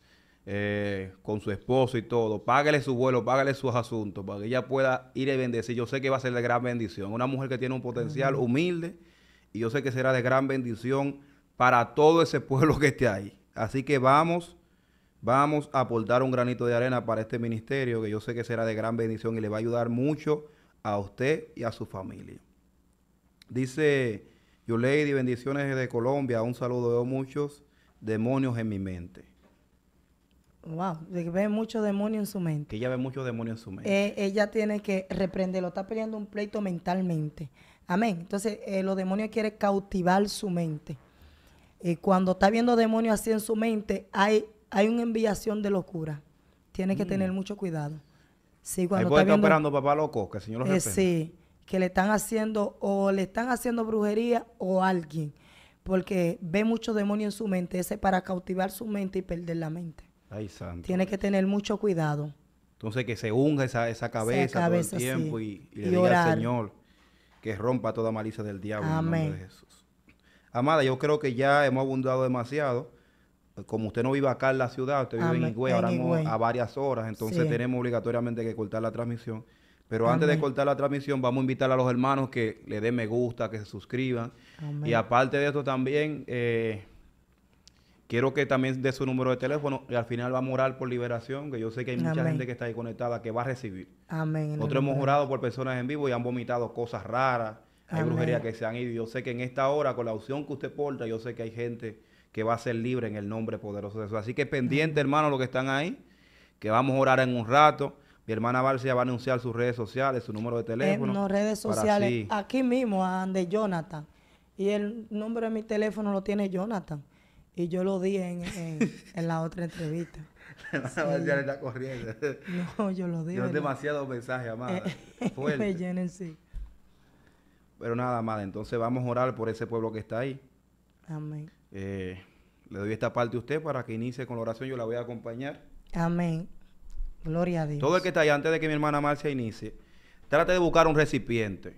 eh, con su esposo y todo. Págale su vuelo, págale sus asuntos para que ella pueda ir y bendecir. Yo sé que va a ser de gran bendición. Una mujer que tiene un potencial humilde y yo sé que será de gran bendición para todo ese pueblo que esté ahí. Así que vamos, vamos a aportar un granito de arena para este ministerio que yo sé que será de gran bendición y le va a ayudar mucho a usted y a su familia. Dice yo Lady, bendiciones de Colombia. Un saludo. de muchos demonios en mi mente. Wow, ve muchos demonios en su mente. Que ella ve muchos demonios en su mente. Eh, ella tiene que reprenderlo. Está peleando un pleito mentalmente. Amén. Entonces, eh, los demonios quieren cautivar su mente. Y eh, cuando está viendo demonios así en su mente, hay, hay una enviación de locura. Tiene que mm. tener mucho cuidado. Sí, cuando está operando papá loco, que el Señor lo Sí, que le están haciendo o le están haciendo brujería o alguien, porque ve mucho demonio en su mente, ese para cautivar su mente y perder la mente. Ay, santo. Tiene que tener mucho cuidado. Entonces que se unja esa, esa cabeza, todo el tiempo y, le diga al Señor que rompa toda malicia del diablo en el nombre de Jesús. Amada, yo creo que ya hemos abundado demasiado. Como usted no vive acá en la ciudad, usted vive en Higüey, a varias horas, entonces tenemos obligatoriamente que cortar la transmisión. Pero antes de cortar la transmisión, vamos a invitar a los hermanos que le den me gusta, que se suscriban. Y aparte de esto también, eh, quiero que también dé su número de teléfono y al final vamos a orar por liberación, que yo sé que hay mucha gente que está ahí conectada que va a recibir. Amén. Nosotros hemos orado por personas en vivo y han vomitado cosas raras, hay brujería que se han ido. Yo sé que en esta hora, con la opción que usted porta, yo sé que hay gente que va a ser libre en el nombre poderoso de Jesús. Así que pendiente, hermanos, los que están ahí, que vamos a orar en un rato. Mi hermana Barcia va a anunciar sus redes sociales, su número de eh, teléfono. En redes sociales, aquí mismo, de Jonathan. Y el número de mi teléfono lo tiene Jonathan. Y yo lo di en, la otra entrevista. La sí. le está corriendo. No, yo lo di. Yo demasiados mensajes, amada. Eh, fuerte. Pero nada, amada, entonces vamos a orar por ese pueblo que está ahí. Amén. Eh, le doy esta parte a usted para que inicie con la oración. Yo la voy a acompañar. Amén. Gloria a Dios. Todo el que está ahí, antes de que mi hermana Marcia inicie, trate de buscar un recipiente.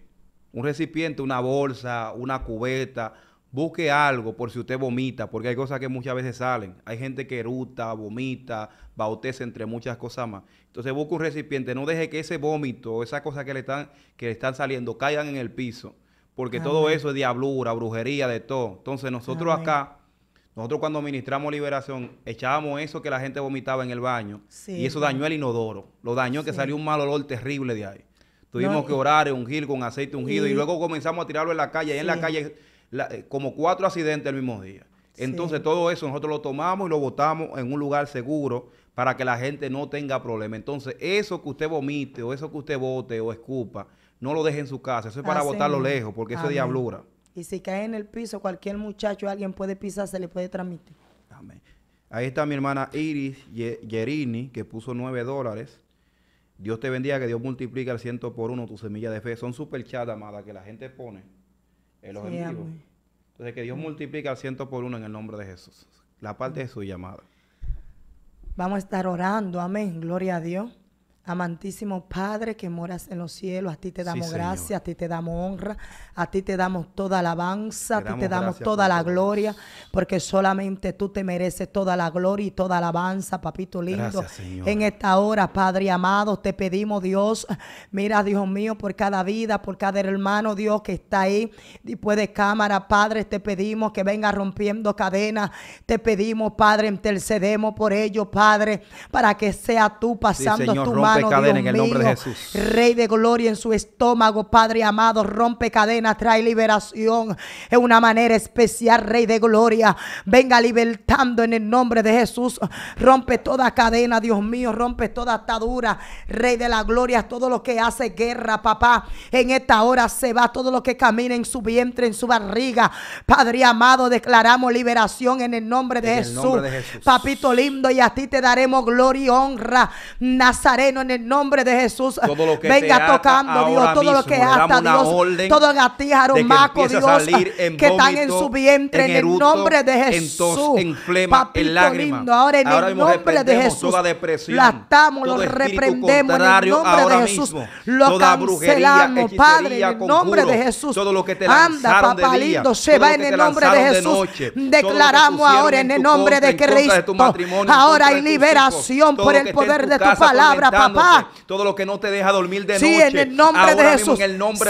Un recipiente, una bolsa, una cubeta. Busque algo por si usted vomita, porque hay cosas que muchas veces salen. Hay gente que eruta, vomita, bautiza, entre muchas cosas más. Entonces busque un recipiente. No deje que ese vómito, esas cosas que le están, que le están saliendo, caigan en el piso. Porque todo eso es diablura, brujería, de todo. Entonces nosotros acá nosotros cuando ministramos liberación echábamos eso que la gente vomitaba en el baño y eso dañó el inodoro. Lo dañó que salió un mal olor terrible de ahí. Tuvimos que orar, ungir con aceite ungido y, luego comenzamos a tirarlo en la calle. Y en la calle eh, como cuatro accidentes el mismo día. Entonces todo eso nosotros lo tomamos y lo botamos en un lugar seguro para que la gente no tenga problemas. Entonces eso que usted vomite o eso que usted bote o escupa, no lo deje en su casa. Eso es para botarlo lejos porque eso es diablura. Y si cae en el piso, cualquier muchacho, alguien puede pisar, se le puede transmitir. Amén. Ahí está mi hermana Iris Yerini, que puso nueve dólares. Dios te bendiga, que Dios multiplique al ciento por uno tu semilla de fe. Son super chat, amada, que la gente pone en los Entonces, que Dios multiplique al ciento por uno en el nombre de Jesús. La parte de su llamada. Vamos a estar orando, amén. Gloria a Dios. Amantísimo Padre que moras en los cielos, a ti te damos gracia, gracias, a ti te damos honra, a ti te damos toda alabanza, a ti te damos toda la gloria, porque solamente tú te mereces toda la gloria y toda alabanza, papito lindo. en esta hora, Padre amado, te pedimos, Dios, mira, Dios mío, por cada vida, por cada hermano, Dios, que está ahí después de cámara, Padre, te pedimos que venga rompiendo cadenas, te pedimos, Padre, intercedemos por ello Padre, para que sea tú pasando tu mano en el nombre de Jesús. Rey de gloria en su estómago, Padre amado. Rompe cadenas trae liberación en una manera especial, Rey de gloria. Venga libertando en el nombre de Jesús. Rompe toda cadena, Dios mío. Rompe toda atadura, Rey de la gloria. Todo lo que hace guerra, papá. En esta hora se va todo lo que camina en su vientre, en su barriga. Padre amado, declaramos liberación en el nombre de, El nombre de Jesús. Papito lindo, y a ti te daremos gloria y honra. Nazareno, en el nombre de Jesús venga tocando, Dios, todo lo que hasta Dios, todo el gatíjaro, maco, Dios, que están en su vientre, en, el nombre de Jesús. En Papito Lindo, ahora en el nombre de Jesús, toda depresión, la estamos, lo reprendemos en el nombre de Jesús, lo cancelamos, Padre, en el nombre de Jesús. Todo lo que te Anda, papá lindo, se va en el nombre de Jesús. Declaramos ahora en el nombre de Cristo. Ahora hay liberación por el poder de tu palabra, papá. Todo lo que no te deja dormir de sí, noche. en el nombre de Jesús.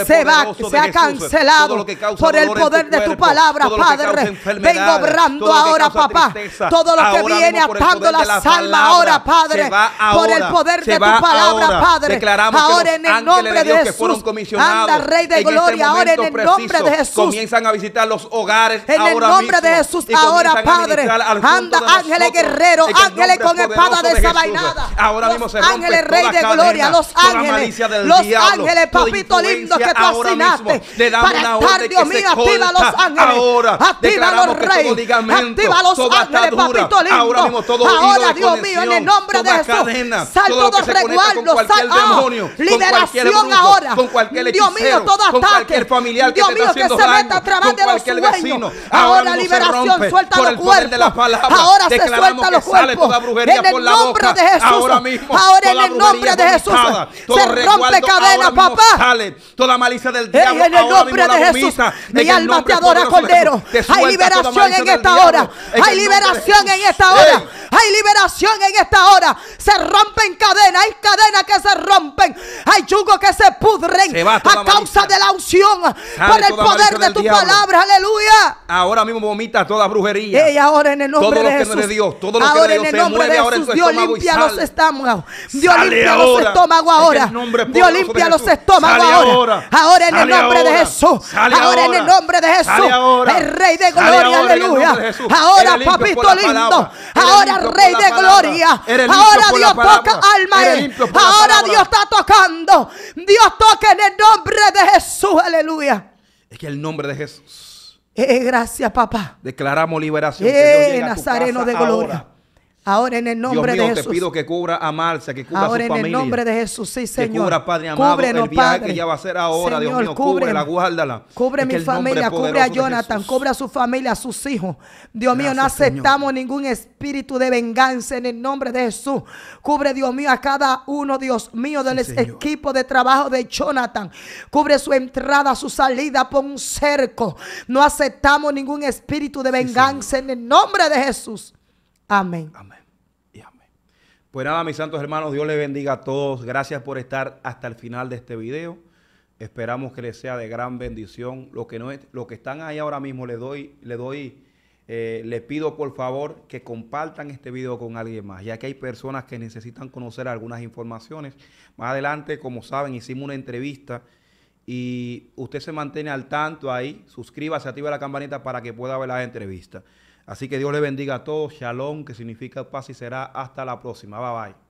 se va, se ha cancelado por el poder de tu, palabra, Padre. Vengo obrando ahora, papá. todo lo que viene atando la almas ahora, Padre. por el poder de tu palabra, Padre. ahora en el nombre de, Jesús. Anda, Rey de Gloria. ahora en el nombre de Jesús. Comienzan a visitar los hogares. En el nombre de Jesús, ahora, Padre. Anda, ángeles guerrero, ángeles con espada desabainada. Ahora mismo se de Gloria, los ángeles, los ángeles, papito lindo que tú asignaste para estar, Dios mío, activa los ángeles, activa los reyes, activa los ángeles, papito lindo, ahora, mismo, Dios mío, en el nombre de Jesús, Salto sal todos resguardos, sal, ah, demonio, liberación ahora, con cualquier Dios mío, todo ataque, Dios mío, que se meta a través de los sueños, ahora liberación, suelta los cuerpos, ahora se suelta los cuerpos, en el nombre de Jesús, ahora en el nombre nombre de Jesús se rompe cadena, papá. Toda malicia del diablo. En el nombre de Jesús, mi alma te adora, Cordero. Hay liberación en esta hora. Hay liberación en esta hora. Hay liberación en esta hora. Se rompen cadenas. Hay cadenas que se rompen. Hay yugos que se pudren a causa de la unción. por el poder de tu palabra. Aleluya. Ahora mismo vomita toda brujería. Y ahora en el nombre todo de Jesús. Todo lo que no es Dios. Todo lo ahora que no es En el nombre de Jesús, Dios limpia los estómagos. Dios limpia los estómagos ahora. Dios limpia los estómagos ahora. ahora. en el nombre de Jesús. Ahora en el nombre de Jesús. El Rey de Gloria, aleluya. Ahora, papito lindo. Ahora, Rey de Gloria. Ahora Dios toca alma. Ahora Dios está tocando. Dios toca en el nombre de Jesús, aleluya. Es que el nombre de Jesús. Eh, eh gracias, papá. Declaramos liberación. Eh, que llega Nazareno de gloria. Ahora en el nombre de Jesús. te pido que cubra a Marcia, que cubra su familia. Ahora en el nombre de Jesús, sí, Señor. Padre amado, va a ser ahora, Señor, Dios mío, guárdala. Cubre mi familia, cubre a Jonathan, cubre a su familia, a sus hijos. Dios mío, no aceptamos ningún espíritu de venganza en el nombre de Jesús. Cubre, Dios mío, a cada uno, Dios mío, del equipo de trabajo de Jonathan. Cubre su entrada, su salida, por un cerco. No aceptamos ningún espíritu de venganza en el nombre de Jesús. Amén. Amén. Y amén. Pues nada, mis santos hermanos, Dios les bendiga a todos. Gracias por estar hasta el final de este video. Esperamos que les sea de gran bendición. Lo que, no es, lo que están ahí ahora mismo, les doy, le doy, eh, les pido por favor que compartan este video con alguien más, ya que hay personas que necesitan conocer algunas informaciones. Más adelante, como saben, hicimos una entrevista y usted se mantiene al tanto ahí. Suscríbase, activa la campanita para que pueda ver la entrevista. Así que Dios le bendiga a todos. Shalom, que significa paz y será hasta la próxima. Bye bye.